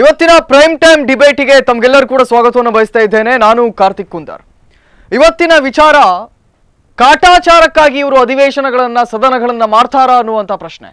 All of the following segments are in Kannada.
ಇವತ್ತಿನ ಪ್ರೈಮ್ ಟೈಮ್ ಡಿಬೇಟಿಗೆ ತಮಗೆಲ್ಲರೂ ಕೂಡ ಸ್ವಾಗತವನ್ನು ಬಯಸ್ತಾ ಇದ್ದೇನೆ ನಾನು ಕಾರ್ತಿಕ್ ಕುಂದರ್ ಇವತ್ತಿನ ವಿಚಾರ ಕಾಟಾಚಾರಕ್ಕಾಗಿ ಇವರು ಅಧಿವೇಶನಗಳನ್ನ ಸದನಗಳನ್ನ ಮಾಡ್ತಾರಾ ಅನ್ನುವಂಥ ಪ್ರಶ್ನೆ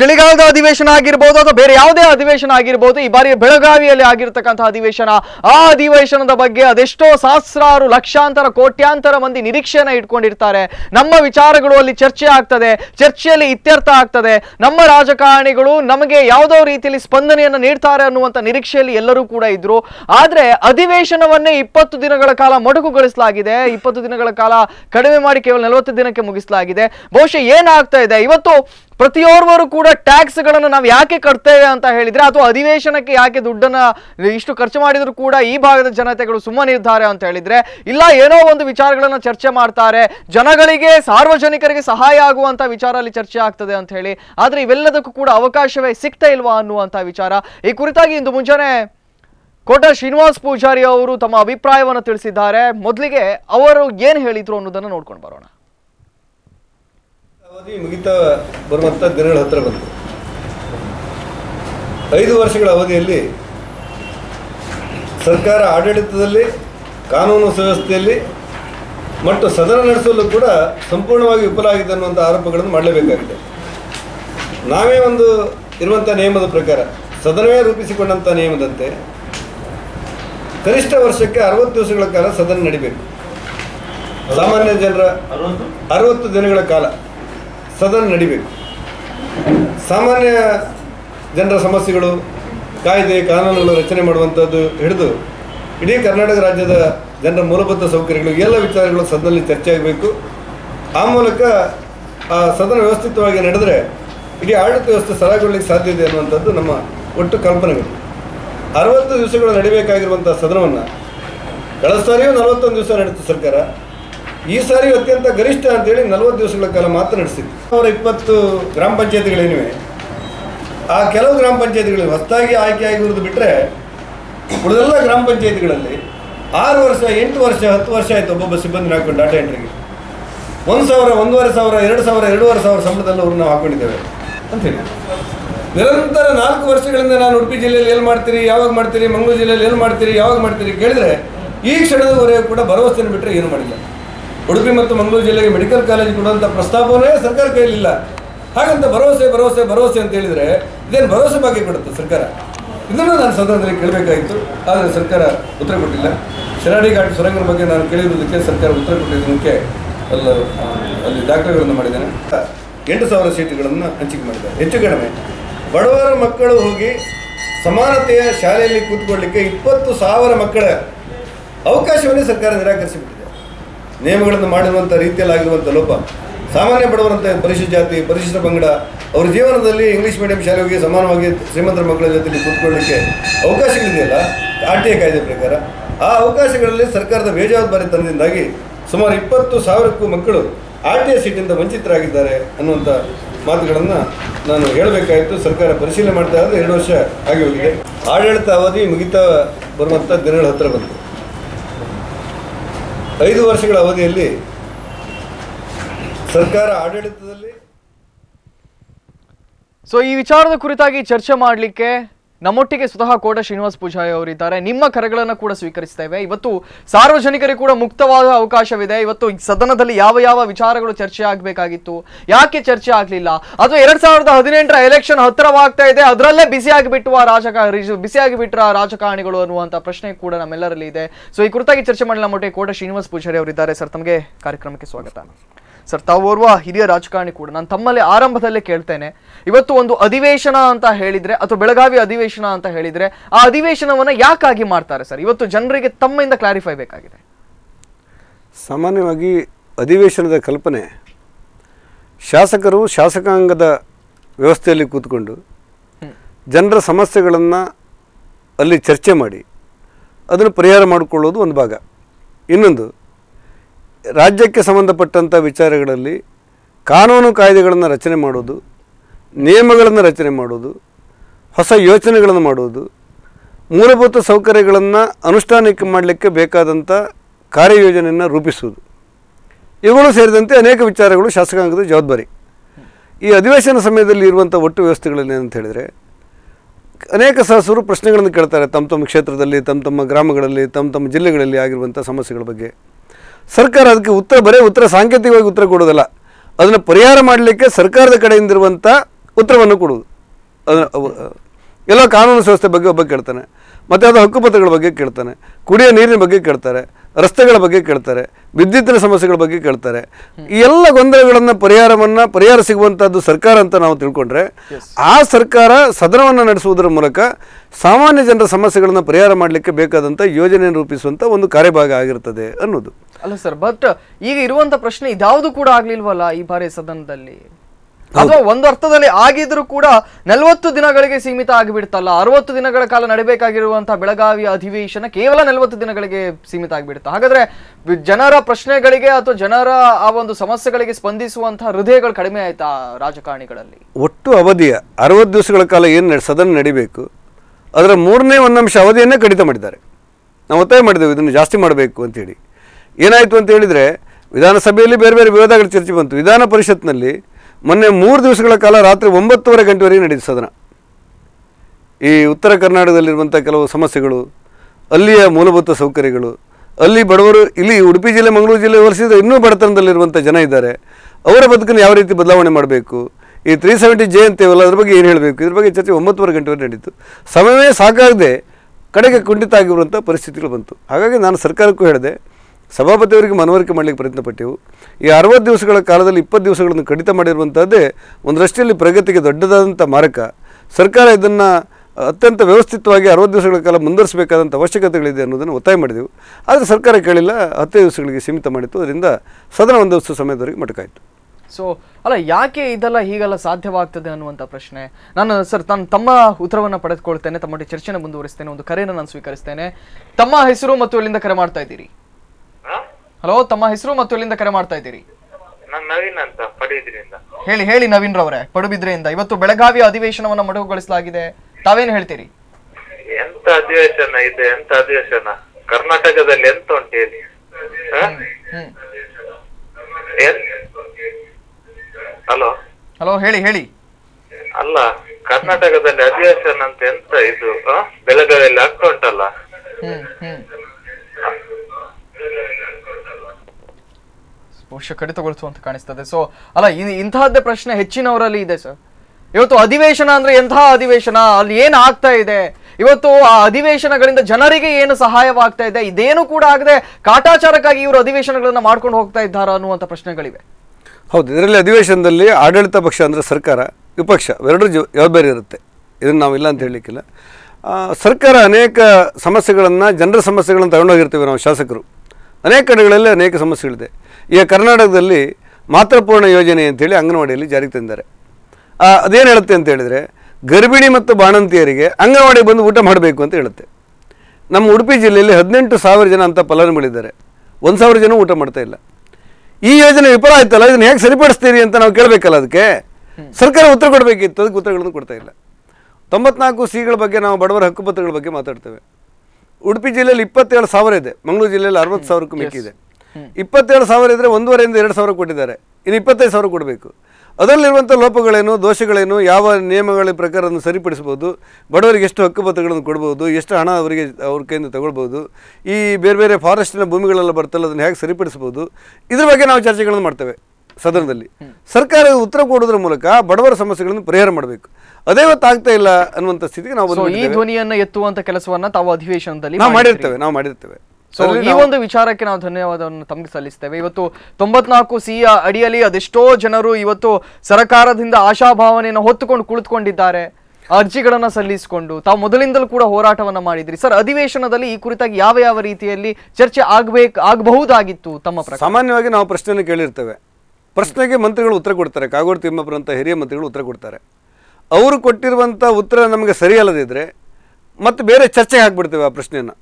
ಚಳಿಗಾಲದ ಅಧಿವೇಶನ ಆಗಿರ್ಬೋದು ಅಥವಾ ಬೇರೆ ಯಾವುದೇ ಅಧಿವೇಶನ ಆಗಿರ್ಬೋದು ಈ ಬಾರಿ ಬೆಳಗಾವಿಯಲ್ಲಿ ಆಗಿರ್ತಕ್ಕಂಥ ಅಧಿವೇಶನ ಆ ಅಧಿವೇಶನದ ಬಗ್ಗೆ ಅದೆಷ್ಟೋ ಸಹಸ್ರಾರು ಲಕ್ಷಾಂತರ ಕೋಟ್ಯಾಂತರ ಮಂದಿ ನಿರೀಕ್ಷೆಯನ್ನ ಇಟ್ಕೊಂಡಿರ್ತಾರೆ ನಮ್ಮ ವಿಚಾರಗಳು ಅಲ್ಲಿ ಚರ್ಚೆ ಆಗ್ತದೆ ಚರ್ಚೆಯಲ್ಲಿ ಇತ್ಯರ್ಥ ಆಗ್ತದೆ ನಮ್ಮ ರಾಜಕಾರಣಿಗಳು ನಮಗೆ ಯಾವುದೋ ರೀತಿಯಲ್ಲಿ ಸ್ಪಂದನೆಯನ್ನು ನೀಡ್ತಾರೆ ಅನ್ನುವಂಥ ನಿರೀಕ್ಷೆಯಲ್ಲಿ ಎಲ್ಲರೂ ಕೂಡ ಇದ್ರು ಆದರೆ ಅಧಿವೇಶನವನ್ನೇ ಇಪ್ಪತ್ತು ದಿನಗಳ ಕಾಲ ಮೊಟಕುಗೊಳಿಸಲಾಗಿದೆ ಇಪ್ಪತ್ತು ದಿನಗಳ ಕಾಲ ಕಡಿಮೆ ಮಾಡಿ ಕೇವಲ ನಲವತ್ತು ದಿನಕ್ಕೆ ಮುಗಿಸಲಾಗಿದೆ ಬಹುಶಃ ಏನಾಗ್ತಾ ಇದೆ ಇವತ್ತು ಪ್ರತಿಯೋರ್ವರು ಕೂಡ ಟ್ಯಾಕ್ಸ್ ಗಳನ್ನು ನಾವು ಯಾಕೆ ಕಟ್ತೇವೆ ಅಂತ ಹೇಳಿದ್ರೆ ಅಥವಾ ಅಧಿವೇಶನಕ್ಕೆ ಯಾಕೆ ದುಡ್ಡನ್ನ ಇಷ್ಟು ಖರ್ಚು ಮಾಡಿದ್ರು ಕೂಡ ಈ ಭಾಗದ ಜನತೆಗಳು ಸುಮ್ಮನಿರ್ತಾರೆ ಅಂತ ಹೇಳಿದ್ರೆ ಇಲ್ಲ ಏನೋ ಒಂದು ವಿಚಾರಗಳನ್ನ ಚರ್ಚೆ ಮಾಡ್ತಾರೆ ಜನಗಳಿಗೆ ಸಾರ್ವಜನಿಕರಿಗೆ ಸಹಾಯ ಆಗುವಂತ ವಿಚಾರ ಅಲ್ಲಿ ಚರ್ಚೆ ಆಗ್ತದೆ ಅಂತ ಹೇಳಿ ಆದ್ರೆ ಇವೆಲ್ಲದಕ್ಕೂ ಕೂಡ ಅವಕಾಶವೇ ಸಿಗ್ತಾ ಇಲ್ವಾ ಅನ್ನುವಂತ ವಿಚಾರ ಈ ಕುರಿತಾಗಿ ಇಂದು ಮುಂಜಾನೆ ಕೋಟ ಶ್ರೀನಿವಾಸ್ ಪೂಜಾರಿ ಅವರು ತಮ್ಮ ಅಭಿಪ್ರಾಯವನ್ನು ತಿಳಿಸಿದ್ದಾರೆ ಮೊದಲಿಗೆ ಅವರು ಏನು ಹೇಳಿದ್ರು ಅನ್ನೋದನ್ನು ನೋಡ್ಕೊಂಡು ಬರೋಣ ಅವಧಿ ಮುಗಿತಾ ಬರುವಂಥ ದಿನಗಳ ಹತ್ರ ಬಂತು ಐದು ವರ್ಷಗಳ ಅವಧಿಯಲ್ಲಿ ಸರ್ಕಾರ ಆಡಳಿತದಲ್ಲಿ ಕಾನೂನು ಸುವ್ಯವಸ್ಥೆಯಲ್ಲಿ ಮತ್ತು ಸದನ ನಡೆಸಲು ಕೂಡ ಸಂಪೂರ್ಣವಾಗಿ ವಿಫಲ ಆಗಿದೆ ಅನ್ನುವಂಥ ಆರೋಪಗಳನ್ನು ಮಾಡಲೇಬೇಕಾಗಿದೆ ನಾವೇ ಒಂದು ಇರುವಂಥ ನಿಯಮದ ಪ್ರಕಾರ ಸದನವೇ ರೂಪಿಸಿಕೊಂಡಂಥ ನಿಯಮದಂತೆ ಕನಿಷ್ಠ ವರ್ಷಕ್ಕೆ ಅರವತ್ತು ದಿವಸಗಳ ಕಾಲ ಸದನ ನಡಿಬೇಕು ಸಾಮಾನ್ಯ ಜನರ ಅರವತ್ತು ದಿನಗಳ ಕಾಲ ಸದನ ನಡಿಬೇಕು ಸಾಮಾನ್ಯ ಜನರ ಸಮಸ್ಯೆಗಳು ಕಾಯ್ದೆ ಕಾನೂನುಗಳು ರಚನೆ ಮಾಡುವಂಥದ್ದು ಹಿಡಿದು ಇಡೀ ಕರ್ನಾಟಕ ರಾಜ್ಯದ ಜನರ ಮೂಲಭೂತ ಸೌಕರ್ಯಗಳು ಎಲ್ಲ ವಿಚಾರಗಳು ಸದನದಲ್ಲಿ ಚರ್ಚೆ ಆಗಬೇಕು ಆ ಮೂಲಕ ಆ ಸದನ ವ್ಯವಸ್ಥಿತವಾಗಿ ನಡೆದರೆ ಇಡೀ ಆಡಳಿತ ವ್ಯವಸ್ಥೆ ಸಲಹೆಗೊಳ್ಳಲಿಕ್ಕೆ ಸಾಧ್ಯ ಇದೆ ಅನ್ನುವಂಥದ್ದು ನಮ್ಮ ಒಟ್ಟು ಕಲ್ಪನೆಗಳು ಅರವತ್ತು ದಿವಸಗಳು ನಡಿಬೇಕಾಗಿರುವಂಥ ಸದನವನ್ನು ಕಳೆದ ಸಾರಿಯೂ ನಲವತ್ತೊಂದು ದಿವಸ ನಡೀತು ಸರ್ಕಾರ ಈ ಸಾರಿ ಅತ್ಯಂತ ಗರಿಷ್ಠ ಅಂತೇಳಿ ನಲವತ್ತು ದಿವಸಗಳ ಕಾಲ ಮಾತ್ರ ನಡೆಸಿದ್ವಿ ಸಾವಿರ ಇಪ್ಪತ್ತು ಗ್ರಾಮ ಪಂಚಾಯತ್ಗಳೇನಿವೆ ಆ ಕೆಲವು ಗ್ರಾಮ ಪಂಚಾಯತ್ಗಳು ಹೊಸದಾಗಿ ಉರಿದು ಬಿಟ್ಟರೆ ಉಳಿದೆಲ್ಲ ಗ್ರಾಮ ಪಂಚಾಯತ್ಗಳಲ್ಲಿ ಆರು ವರ್ಷ ಎಂಟು ವರ್ಷ ಹತ್ತು ವರ್ಷ ಆಯಿತು ಒಬ್ಬೊಬ್ಬ ಸಿಬ್ಬಂದಿ ಹಾಕೊಂಡು ಡಾಟಾ ಎಂಟ್ರಿಗೆ ಒಂದು ಸಾವಿರ ಒಂದೂವರೆ ಸಾವಿರ ಎರಡು ಸಾವಿರ ಎರಡೂವರೆ ಸಾವಿರ ಸಂಬಳದಲ್ಲಿ ಅವ್ರನ್ನ ಹಾಕೊಂಡಿದ್ದೇವೆ ಅಂಥೇಳಿ ನಿರಂತರ ನಾಲ್ಕು ವರ್ಷಗಳಿಂದ ನಾನು ಉಡುಪಿ ಜಿಲ್ಲೆಯಲ್ಲಿ ಏನು ಮಾಡ್ತೀರಿ ಯಾವಾಗ ಮಾಡ್ತೀರಿ ಮಂಗಳೂರು ಜಿಲ್ಲೆಯಲ್ಲಿ ಏನು ಮಾಡ್ತೀರಿ ಯಾವಾಗ ಮಾಡ್ತೀರಿ ಕೇಳಿದ್ರೆ ಈ ಕ್ಷಣದವರೆಗೂ ಕೂಡ ಭರವಸೆಯನ್ನು ಬಿಟ್ಟರೆ ಏನು ಮಾಡಿಲ್ಲ ಉಡುಪಿ ಮತ್ತು ಮಂಗಳೂರು ಜಿಲ್ಲೆಗೆ ಮೆಡಿಕಲ್ ಕಾಲೇಜ್ ಕೊಡುವಂಥ ಪ್ರಸ್ತಾಪವೇ ಸರ್ಕಾರ ಕೈಲಿಲ್ಲ ಹಾಗಂತ ಭರವಸೆ ಭರವಸೆ ಭರವಸೆ ಅಂತ ಹೇಳಿದರೆ ಇದೇನು ಭರವಸೆ ಬಗ್ಗೆ ಕೊಡುತ್ತೆ ಸರ್ಕಾರ ಇದನ್ನು ನಾನು ಸದನದಲ್ಲಿ ಕೇಳಬೇಕಾಗಿತ್ತು ಆದರೆ ಸರ್ಕಾರ ಉತ್ತರ ಕೊಟ್ಟಿಲ್ಲ ಶಿರಾಡಿ ಘಾಟ್ ಸುರಂಗದ ಬಗ್ಗೆ ನಾನು ಕೇಳಿರುವುದಕ್ಕೆ ಸರ್ಕಾರ ಉತ್ತರ ಕೊಟ್ಟಿದ್ದಕ್ಕೆ ಅಲ್ಲ ಅಲ್ಲಿ ದಾಖಲೆಗಳನ್ನು ಮಾಡಿದ್ದೇನೆ ಎಂಟು ಸಾವಿರ ಸೀಟುಗಳನ್ನು ಹಂಚಿಕೆ ಮಾಡಿದ್ದಾರೆ ಹೆಚ್ಚು ಕಡಿಮೆ ಬಡವರ ಮಕ್ಕಳು ಹೋಗಿ ಸಮಾನತೆಯ ಶಾಲೆಯಲ್ಲಿ ಕೂತ್ಕೊಳ್ಳಲಿಕ್ಕೆ ಇಪ್ಪತ್ತು ಸಾವಿರ ಮಕ್ಕಳ ಅವಕಾಶವನ್ನೇ ಸರ್ಕಾರ ನಿರಾಕರಿಸಿಬಿಟ್ಟಿದೆ ನಿಯಮಗಳನ್ನು ಮಾಡಿರುವಂಥ ರೀತಿಯಲ್ಲಿ ಆಗಿರುವಂಥ ಲೋಪ ಸಾಮಾನ್ಯ ಬಡವರಂತೆ ಪರಿಶಿಷ್ಟ ಜಾತಿ ಪರಿಶಿಷ್ಟ ಪಂಗಡ ಅವರ ಜೀವನದಲ್ಲಿ ಇಂಗ್ಲೀಷ್ ಮೀಡಿಯಂ ಶಾಲೆಗೆ ಸಮಾನವಾಗಿ ಶ್ರೀಮಂತರ ಮಕ್ಕಳ ಜೊತೆಯಲ್ಲಿ ಕೂತ್ಕೊಳ್ಳಿಕ್ಕೆ ಅವಕಾಶಗಳಿದೆಯಲ್ಲ ಆರ್ ಟಿ ಎ ಕಾಯ್ದೆ ಪ್ರಕಾರ ಆ ಅವಕಾಶಗಳಲ್ಲಿ ಸರ್ಕಾರದ ಬೇಜವಾಬ್ದಾರಿತನದಿಂದಾಗಿ ಸುಮಾರು ಇಪ್ಪತ್ತು ಸಾವಿರಕ್ಕೂ ಮಕ್ಕಳು ಆರ್ ಟಿ ಎ ಸೀಟಿಂದ ವಂಚಿತರಾಗಿದ್ದಾರೆ ಅನ್ನುವಂಥ ಮಾತುಗಳನ್ನು ನಾನು ಹೇಳಬೇಕಾಯಿತು ಸರ್ಕಾರ ಪರಿಶೀಲನೆ ಮಾಡ್ತಾ ಇದ್ದರೆ ಎರಡು ವರ್ಷ ಆಗಿ ಹೋಗಿದೆ ಆಡಳಿತ ಅವಧಿ ಮುಗಿತಾ ಬರುವಂಥ ದಿನಗಳ ಹತ್ತಿರ ಬಂತು ಐದು ವರ್ಷಗಳ ಅವಧಿಯಲ್ಲಿ ಸರ್ಕಾರ ಆಡಳಿತದಲ್ಲಿ ಸೊ ಈ ವಿಚಾರದ ಕುರಿತಾಗಿ ಚರ್ಚೆ ಮಾಡಲಿಕ್ಕೆ ನಮ್ಮೊಟ್ಟಿಗೆ ಸ್ವತಃ ಕೋಟ ಶ್ರೀನಿವಾಸ್ ಪೂಜಾರಿ ಅವರಿದ್ದಾರೆ ನಿಮ್ಮ ಕರೆಗಳನ್ನು ಕೂಡ ಸ್ವೀಕರಿಸ್ತೇವೆ ಇವತ್ತು ಸಾರ್ವಜನಿಕರಿಗೆ ಕೂಡ ಮುಕ್ತವಾದ ಅವಕಾಶವಿದೆ ಇವತ್ತು ಸದನದಲ್ಲಿ ಯಾವ ಯಾವ ವಿಚಾರಗಳು ಚರ್ಚೆ ಆಗಬೇಕಾಗಿತ್ತು ಯಾಕೆ ಚರ್ಚೆ ಆಗಲಿಲ್ಲ ಅದು ಎರಡ್ ಸಾವಿರದ ಹದಿನೆಂಟರ ಎಲೆಕ್ಷನ್ ಹತ್ತಿರವಾಗ್ತಾ ಇದೆ ಅದರಲ್ಲೇ ಬಿಸಿಯಾಗಿ ಬಿಟ್ಟುವ ರಾಜಕಾರಣ ಬಿಸಿಯಾಗಿ ಬಿಟ್ಟರ ರಾಜಕಾರಣಿಗಳು ಅನ್ನುವಂಥ ಪ್ರಶ್ನೆ ಕೂಡ ನಮ್ಮೆಲ್ಲರಲ್ಲಿ ಇದೆ ಸೊ ಈ ಕುರಿತಾಗಿ ಚರ್ಚೆ ಮಾಡಲು ನಮ್ಮೊಟ್ಟಿಗೆ ಕೋಟ ಶ್ರೀನಿವಾಸ್ ಪೂಜಾರಿ ಅವರಿದ್ದಾರೆ ಸರ್ ತಮಗೆ ಕಾರ್ಯಕ್ರಮಕ್ಕೆ ಸ್ವಾಗತ ಸರ್ ತಾವು ಓರ್ವ ಹಿರಿಯ ರಾಜಕಾರಣಿ ಕೂಡ ನಾನು ತಮ್ಮಲ್ಲಿ ಆರಂಭದಲ್ಲೇ ಕೇಳ್ತೇನೆ ಇವತ್ತು ಒಂದು ಅಧಿವೇಶನ ಅಂತ ಹೇಳಿದ್ರೆ ಅಥವಾ ಬೆಳಗಾವಿ ಅಧಿವೇಶನ ಅಂತ ಹೇಳಿದ್ರೆ ಆ ಅಧಿವೇಶನವನ್ನು ಯಾಕಾಗಿ ಮಾಡ್ತಾರೆ ಸರ್ ಇವತ್ತು ಜನರಿಗೆ ತಮ್ಮಿಂದ ಕ್ಲಾರಿಫೈ ಬೇಕಾಗಿದೆ ಸಾಮಾನ್ಯವಾಗಿ ಅಧಿವೇಶನದ ಕಲ್ಪನೆ ಶಾಸಕರು ಶಾಸಕಾಂಗದ ವ್ಯವಸ್ಥೆಯಲ್ಲಿ ಕೂತ್ಕೊಂಡು ಜನರ ಸಮಸ್ಯೆಗಳನ್ನು ಅಲ್ಲಿ ಚರ್ಚೆ ಮಾಡಿ ಅದನ್ನು ಪರಿಹಾರ ಮಾಡಿಕೊಳ್ಳೋದು ಒಂದು ಭಾಗ ಇನ್ನೊಂದು ರಾಜ್ಯಕ್ಕೆ ಸಂಬಂಧಪಟ್ಟಂಥ ವಿಚಾರಗಳಲ್ಲಿ ಕಾನೂನು ಕಾಯ್ದೆಗಳನ್ನು ರಚನೆ ಮಾಡೋದು ನಿಯಮಗಳನ್ನು ರಚನೆ ಮಾಡೋದು ಹೊಸ ಯೋಚನೆಗಳನ್ನು ಮಾಡುವುದು ಮೂಲಭೂತ ಸೌಕರ್ಯಗಳನ್ನು ಅನುಷ್ಠಾನಕ್ಕೆ ಮಾಡಲಿಕ್ಕೆ ಬೇಕಾದಂಥ ಕಾರ್ಯಯೋಜನೆಯನ್ನು ರೂಪಿಸುವುದು ಇವುಗಳು ಸೇರಿದಂತೆ ಅನೇಕ ವಿಚಾರಗಳು ಶಾಸಕಾಂಗದ ಜವಾಬ್ದಾರಿ ಈ ಅಧಿವೇಶನ ಸಮಯದಲ್ಲಿ ಇರುವಂಥ ಒಟ್ಟು ವ್ಯವಸ್ಥೆಗಳಲ್ಲಿ ಅಂತ ಹೇಳಿದರೆ ಅನೇಕ ಸಹಸರು ಪ್ರಶ್ನೆಗಳನ್ನು ಕೇಳ್ತಾರೆ ತಮ್ಮ ತಮ್ಮ ಕ್ಷೇತ್ರದಲ್ಲಿ ತಮ್ಮ ತಮ್ಮ ಗ್ರಾಮಗಳಲ್ಲಿ ತಮ್ಮ ತಮ್ಮ ಜಿಲ್ಲೆಗಳಲ್ಲಿ ಆಗಿರುವಂಥ ಸಮಸ್ಯೆಗಳ ಬಗ್ಗೆ ಸರ್ಕಾರ ಅದಕ್ಕೆ ಉತ್ತರ ಬರೀ ಉತ್ತರ ಸಾಂಕೇತಿಕವಾಗಿ ಉತ್ತರ ಕೊಡೋದಲ್ಲ ಅದನ್ನು ಪರಿಹಾರ ಮಾಡಲಿಕ್ಕೆ ಸರ್ಕಾರದ ಕಡೆಯಿಂದಿರುವಂಥ ಉತ್ತರವನ್ನು ಕೊಡುವುದು ಅದನ್ನು ಎಲ್ಲ ಕಾನೂನು ಸಂಸ್ಥೆ ಬಗ್ಗೆ ಒಬ್ಬ ಕೇಳ್ತಾನೆ ಮತ್ತು ಅದು ಹಕ್ಕುಪತ್ರಗಳ ಬಗ್ಗೆ ಕೇಳ್ತಾನೆ ಕುಡಿಯೋ ನೀರಿನ ಬಗ್ಗೆ ಕೇಳ್ತಾರೆ ರಸ್ತೆಗಳ ಬಗ್ಗೆ ಕೇಳ್ತಾರೆ ವಿದ್ಯುತ್ತಿನ ಸಮಸ್ಯೆಗಳ ಬಗ್ಗೆ ಕೇಳ್ತಾರೆ ಈ ಎಲ್ಲ ಗೊಂದಲಗಳನ್ನು ಪರಿಹಾರವನ್ನು ಪರಿಹಾರ ಸಿಗುವಂಥದ್ದು ಸರ್ಕಾರ ಅಂತ ನಾವು ತಿಳ್ಕೊಂಡ್ರೆ ಆ ಸರ್ಕಾರ ಸದನವನ್ನು ನಡೆಸುವುದರ ಮೂಲಕ ಸಾಮಾನ್ಯ ಜನರ ಸಮಸ್ಯೆಗಳನ್ನು ಪರಿಹಾರ ಮಾಡಲಿಕ್ಕೆ ಬೇಕಾದಂಥ ಯೋಜನೆಯನ್ನು ರೂಪಿಸುವಂಥ ಒಂದು ಕಾರ್ಯಭಾಗ ಆಗಿರ್ತದೆ ಅನ್ನೋದು ಅಲ್ಲ ಸರ್ ಬಟ್ ಈಗ ಇರುವಂಥ ಪ್ರಶ್ನೆ ಇದಾವುದು ಕೂಡ ಆಗಲಿಲ್ವಲ್ಲ ಈ ಬಾರಿ ಸದನದಲ್ಲಿ ಅಥವಾ ಒಂದು ಅರ್ಥದಲ್ಲಿ ಆಗಿದ್ರೂ ಕೂಡ ನಲವತ್ತು ದಿನಗಳಿಗೆ ಸೀಮಿತ ಆಗಿಬಿಡ್ತಲ್ಲ ಅರವತ್ತು ದಿನಗಳ ಕಾಲ ನಡಬೇಕಾಗಿರುವಂತಹ ಬೆಳಗಾವಿ ಅಧಿವೇಶನ ಕೇವಲ ನಲವತ್ತು ದಿನಗಳಿಗೆ ಸೀಮಿತ ಆಗಿಬಿಡುತ್ತೆ ಹಾಗಾದ್ರೆ ಜನರ ಪ್ರಶ್ನೆಗಳಿಗೆ ಅಥವಾ ಜನರ ಆ ಒಂದು ಸಮಸ್ಯೆಗಳಿಗೆ ಸ್ಪಂದಿಸುವಂತಹ ಹೃದಯಗಳು ಕಡಿಮೆ ಆಯ್ತಾ ರಾಜಕಾರಣಿಗಳಲ್ಲಿ ಒಟ್ಟು ಅವಧಿಯ ಅರವತ್ತು ದಿವಸಗಳ ಕಾಲ ಏನು ಸದನ ನಡಿಬೇಕು ಅದರ ಮೂರನೇ ಒಂದಂಶ ಅವಧಿಯನ್ನೇ ಕಡಿತ ಮಾಡಿದ್ದಾರೆ ನಾವು ಒತ್ತಾಯ ಮಾಡಿದೆವು ಇದನ್ನು ಜಾಸ್ತಿ ಮಾಡಬೇಕು ಅಂತೇಳಿ ಏನಾಯಿತು ಅಂತ ಹೇಳಿದರೆ ವಿಧಾನಸಭೆಯಲ್ಲಿ ಬೇರೆ ಬೇರೆ ವಿರೋಧಗಳ ಚರ್ಚೆ ಬಂತು ವಿಧಾನ ಪರಿಷತ್ನಲ್ಲಿ ಮೊನ್ನೆ ಮೂರು ದಿವಸಗಳ ಕಾಲ ರಾತ್ರಿ ಒಂಬತ್ತುವರೆ ಗಂಟೆವರೆಗೆ ನಡೆಯಿತು ಸದನ ಈ ಉತ್ತರ ಕರ್ನಾಟಕದಲ್ಲಿರುವಂಥ ಕೆಲವು ಸಮಸ್ಯೆಗಳು ಅಲ್ಲಿಯ ಮೂಲಭೂತ ಸೌಕರ್ಯಗಳು ಅಲ್ಲಿ ಬಡವರು ಇಲ್ಲಿ ಉಡುಪಿ ಜಿಲ್ಲೆ ಮಂಗಳೂರು ಜಿಲ್ಲೆ ವರ್ಷದ ಇನ್ನೂ ಬಡತನದಲ್ಲಿರುವಂಥ ಜನ ಇದ್ದಾರೆ ಅವರ ಬದುಕನ್ನು ಯಾವ ರೀತಿ ಬದಲಾವಣೆ ಮಾಡಬೇಕು ಈ ತ್ರೀ ಸೆವೆಂಟಿ ಜೆ ಅಂತೇವಲ್ಲ ಅದ್ರ ಬಗ್ಗೆ ಏನು ಹೇಳಬೇಕು ಇದ್ರ ಬಗ್ಗೆ ಚರ್ಚೆ ಒಂಬತ್ತುವರೆ ಗಂಟೆವರೆಗೆ ನಡೀತು ಸಮಯವೇ ಸಾಕಾಗದೆ ಕಡೆಗೆ ಕುಂಠಿತ ಆಗಿರುವಂಥ ಪರಿಸ್ಥಿತಿಗಳು ಬಂತು ಹಾಗಾಗಿ ನಾನು ಸರ್ಕಾರಕ್ಕೂ ಹೇಳಿದೆ ಸಭಾಪತಿಯವರಿಗೆ ಮನವರಿಕೆ ಮಾಡಲಿಕ್ಕೆ ಪ್ರಯತ್ನಪಟ್ಟೆವು ಈ ಅರವತ್ತು ದಿವಸಗಳ ಕಾಲದಲ್ಲಿ ಇಪ್ಪತ್ತು ದಿವಸಗಳನ್ನು ಕಡಿತ ಮಾಡಿರುವಂಥದ್ದೇ ಒಂದು ಪ್ರಗತಿಗೆ ದೊಡ್ಡದಾದಂಥ ಮಾರಕ ಸರ್ಕಾರ ಇದನ್ನು ಅತ್ಯಂತ ವ್ಯವಸ್ಥಿತವಾಗಿ ಅರವತ್ತು ದಿವಸಗಳ ಕಾಲ ಮುಂದುವರಿಸಬೇಕಾದಂಥ ಅವಶ್ಯಕತೆಗಳಿದೆ ಅನ್ನೋದನ್ನು ಒತ್ತಾಯ ಮಾಡಿದೆವು ಆದರೆ ಸರ್ಕಾರ ಕೇಳಿಲ್ಲ ಹತ್ತೈದು ದಿವಸಗಳಿಗೆ ಸೀಮಿತ ಮಾಡಿತ್ತು ಅದರಿಂದ ಸದನ ಒಂದು ದಿವಸ ಸಮಯದವರೆಗೆ ಮಟಕಾಯಿತು ಸೊ ಅಲ್ಲ ಯಾಕೆ ಇದೆಲ್ಲ ಹೀಗೆಲ್ಲ ಸಾಧ್ಯವಾಗ್ತದೆ ಅನ್ನುವಂಥ ಪ್ರಶ್ನೆ ನಾನು ಸರ್ ತಾನು ತಮ್ಮ ಉತ್ತರವನ್ನು ಪಡೆದುಕೊಳ್ತೇನೆ ತಮ್ಮೊಟ್ಟಿಗೆ ಚರ್ಚೆನ ಮುಂದುವರಿಸ್ತೇನೆ ಒಂದು ಕರೆಯನ್ನು ನಾನು ಸ್ವೀಕರಿಸ್ತೇನೆ ತಮ್ಮ ಹೆಸರು ಮತ್ತು ಅಲ್ಲಿಂದ ಕರೆ ಮಾಡ್ತಾ ಇದ್ದೀರಿ ಹಲೋ ತಮ್ಮ ಹೆಸರು ಮತ್ತು ಎಲ್ಲಿಂದ ಕರೆ ಮಾಡ್ತಾ ಇದ್ದೀರಿ ನಾನು ನವೀನ್ ಅಂತ ಪಡುಬಿದ್ರೆಯಿಂದ ಹೇಳಿ ಹೇಳಿ ನವೀನ್ ರವರೇ ಪಡುಬಿದ್ರೆಯಿಂದ ಇವತ್ತು ಬೆಳಗಾವಿ ಅಧಿವೇಶನವನ್ನ ಮೊಟಕುಗೊಳಿಸಲಾಗಿದೆ ತಾವೇನು ಹೇಳ್ತೀರಿ ಎಂತ ಅಧಿವೇಶನ ಇದೆ ಎಂತ ಅಧಿವೇಶನ ಕರ್ನಾಟಕದಲ್ಲಿ ಎಂತ ಉಂಟು ಹೇಳಿ ಹಲೋ ಹಲೋ ಹೇಳಿ ಹೇಳಿ ಅಲ್ಲ ಕರ್ನಾಟಕದಲ್ಲಿ ಅಧಿವೇಶನ ಅಂತ ಎಂತ ಇದು ಬೆಳಗಾವಿಯಲ್ಲಿ ಆಗ್ತಾ ಉಂಟಲ್ಲ ಬಹುಶಃ ಕಡಿತಗೊಳಿಸುವಂತ ಕಾಣಿಸ್ತದೆ ಸೊ ಅಲ್ಲ ಇಂತಹದ್ದೇ ಪ್ರಶ್ನೆ ಹೆಚ್ಚಿನವರಲ್ಲಿ ಇದೆ ಸರ್ ಇವತ್ತು ಅಧಿವೇಶನ ಅಂದ್ರೆ ಎಂತಹ ಅಧಿವೇಶನ ಅಲ್ಲಿ ಏನು ಆಗ್ತಾ ಇದೆ ಇವತ್ತು ಆ ಅಧಿವೇಶನಗಳಿಂದ ಜನರಿಗೆ ಏನು ಸಹಾಯವಾಗ್ತಾ ಇದೆ ಇದೇನು ಕೂಡ ಆಗದೆ ಕಾಟಾಚಾರಕ್ಕಾಗಿ ಇವರು ಅಧಿವೇಶನಗಳನ್ನು ಮಾಡ್ಕೊಂಡು ಹೋಗ್ತಾ ಇದ್ದಾರಾ ಅನ್ನುವಂಥ ಪ್ರಶ್ನೆಗಳಿವೆ ಹೌದು ಇದರಲ್ಲಿ ಅಧಿವೇಶನದಲ್ಲಿ ಆಡಳಿತ ಪಕ್ಷ ಅಂದರೆ ಸರ್ಕಾರ ವಿಪಕ್ಷ ಇವೆರಡರ ಜವಾಬ್ದಾರಿ ಇರುತ್ತೆ ಇದನ್ನು ನಾವು ಇಲ್ಲ ಅಂತ ಹೇಳಲಿಕ್ಕಿಲ್ಲ ಸರ್ಕಾರ ಅನೇಕ ಸಮಸ್ಯೆಗಳನ್ನು ಜನರ ಸಮಸ್ಯೆಗಳನ್ನು ತಗೊಂಡೋಗಿರ್ತೀವಿ ನಾವು ಶಾಸಕರು ಅನೇಕ ಕಡೆಗಳಲ್ಲಿ ಅನೇಕ ಸಮಸ್ಯೆಗಳಿದೆ ಈಗ ಕರ್ನಾಟಕದಲ್ಲಿ ಮಾತೃಪೂರ್ಣ ಯೋಜನೆ ಅಂತೇಳಿ ಅಂಗನವಾಡಿಯಲ್ಲಿ ಜಾರಿಗೆ ತಂದಿದ್ದಾರೆ ಅದೇನು ಹೇಳುತ್ತೆ ಅಂತ ಹೇಳಿದರೆ ಗರ್ಭಿಣಿ ಮತ್ತು ಬಾಣಂತಿಯರಿಗೆ ಅಂಗನವಾಡಿಗೆ ಬಂದು ಊಟ ಮಾಡಬೇಕು ಅಂತ ಹೇಳುತ್ತೆ ನಮ್ಮ ಉಡುಪಿ ಜಿಲ್ಲೆಯಲ್ಲಿ ಹದಿನೆಂಟು ಸಾವಿರ ಜನ ಅಂತ ಫಲಾನುಭವಿಗಳಿದ್ದಾರೆ ಒಂದು ಸಾವಿರ ಜನ ಊಟ ಮಾಡ್ತಾ ಇಲ್ಲ ಈ ಯೋಜನೆ ವಿಫಲ ಆಯ್ತಲ್ಲ ಇದನ್ನು ಹೇಗೆ ಸರಿಪಡಿಸ್ತೀರಿ ಅಂತ ನಾವು ಕೇಳಬೇಕಲ್ಲ ಅದಕ್ಕೆ ಸರ್ಕಾರ ಉತ್ತರ ಕೊಡಬೇಕಿತ್ತು ಅದಕ್ಕೆ ಉತ್ತರಗಳನ್ನು ಕೊಡ್ತಾ ಇಲ್ಲ ತೊಂಬತ್ನಾಲ್ಕು ಸಿಗಳ ಬಗ್ಗೆ ನಾವು ಬಡವರ ಹಕ್ಕುಪತ್ರಗಳ ಬಗ್ಗೆ ಮಾತಾಡ್ತೇವೆ ಉಡುಪಿ ಜಿಲ್ಲೆಯಲ್ಲಿ ಇಪ್ಪತ್ತೇಳು ಸಾವಿರ ಇದೆ ಮಂಗಳೂರು ಜಿಲ್ಲೆಯಲ್ಲಿ ಅರವತ್ತು ಸಾವಿರಕ್ಕೂ ಮಿಕ್ಕಿದೆ ಇಪ್ಪತ್ತೇಳು ಸಾವಿರ ಇದ್ರೆ ಒಂದೂವರೆಯಿಂದ ಎರಡು ಸಾವಿರ ಕೊಟ್ಟಿದ್ದಾರೆ ಇನ್ನು ಇಪ್ಪತ್ತೈದು ಸಾವಿರ ಕೊಡಬೇಕು ಅದರಲ್ಲಿರುವಂಥ ಲೋಪಗಳೇನು ದೋಷಗಳೇನು ಯಾವ ನಿಯಮಗಳ ಪ್ರಕಾರ ಅದನ್ನು ಸರಿಪಡಿಸ್ಬೋದು ಬಡವರಿಗೆ ಎಷ್ಟು ಹಕ್ಕುಪತ್ರಗಳನ್ನು ಕೊಡ್ಬೋದು ಎಷ್ಟು ಹಣ ಅವರಿಗೆ ಅವ್ರ ಕೈಯಿಂದ ತಗೊಳ್ಬೋದು ಈ ಬೇರೆ ಬೇರೆ ಫಾರೆಸ್ಟಿನ ಭೂಮಿಗಳೆಲ್ಲ ಬರ್ತಲ್ಲ ಅದನ್ನು ಹೇಗೆ ಸರಿಪಡಿಸ್ಬೋದು ಇದ್ರ ಬಗ್ಗೆ ನಾವು ಚರ್ಚೆಗಳನ್ನು ಮಾಡ್ತೇವೆ ಸದನದಲ್ಲಿ ಸರ್ಕಾರ ಉತ್ತರ ಕೊಡೋದ್ರ ಮೂಲಕ ಬಡವರ ಸಮಸ್ಯೆಗಳನ್ನು ಪರಿಹಾರ ಮಾಡಬೇಕು ಅದೇ ಗೊತ್ತಾಗ್ತಾ ಇಲ್ಲ ಅನ್ನುವಂಥ ಸ್ಥಿತಿಗೆ ನಾವು ಈ ಧ್ವನಿಯನ್ನು ಎತ್ತುವಂತ ಕೆಲಸವನ್ನ ತಾವು ಅಧಿವೇಶನದಲ್ಲಿ ನಾವು ಮಾಡಿರ್ತೇವೆ ನಾವು ಮಾಡಿರ್ತೇವೆ ಸೊ ಈ ಒಂದು ವಿಚಾರಕ್ಕೆ ನಾವು ಧನ್ಯವಾದವನ್ನು ತಮಗೆ ಸಲ್ಲಿಸ್ತೇವೆ ಇವತ್ತು ತೊಂಬತ್ನಾಲ್ಕು ಸಿ ಅಡಿಯಲ್ಲಿ ಅದೆಷ್ಟೋ ಜನರು ಇವತ್ತು ಸರಕಾರದಿಂದ ಆಶಾಭಾವನೆಯನ್ನು ಹೊತ್ತುಕೊಂಡು ಕುಳಿತುಕೊಂಡಿದ್ದಾರೆ ಅರ್ಜಿಗಳನ್ನು ಸಲ್ಲಿಸಿಕೊಂಡು ತಾವು ಮೊದಲಿಂದಲೂ ಕೂಡ ಹೋರಾಟವನ್ನ ಮಾಡಿದ್ರಿ ಸರ್ ಅಧಿವೇಶನದಲ್ಲಿ ಈ ಕುರಿತಾಗಿ ಯಾವ ಯಾವ ರೀತಿಯಲ್ಲಿ ಚರ್ಚೆ ಆಗಬೇಕು ಆಗಬಹುದಾಗಿತ್ತು ತಮ್ಮ ಸಾಮಾನ್ಯವಾಗಿ ನಾವು ಪ್ರಶ್ನೆಯನ್ನು ಕೇಳಿರ್ತೇವೆ ಪ್ರಶ್ನೆಗೆ ಮಂತ್ರಿಗಳು ಉತ್ತರ ಕೊಡ್ತಾರೆ ಕಾಗೋಡು ತಿಮ್ಮಪ್ಪರಂತ ಹಿರಿಯ ಮಂತ್ರಿಗಳು ಉತ್ತರ ಕೊಡ್ತಾರೆ ಅವರು ಕೊಟ್ಟಿರುವಂಥ ಉತ್ತರ ನಮಗೆ ಸರಿಯಲ್ಲದಿದ್ದರೆ ಮತ್ತೆ ಬೇರೆ ಚರ್ಚೆಗೆ ಹಾಕ್ಬಿಡ್ತೇವೆ ಆ ಪ್ರಶ್ನೆಯನ್ನು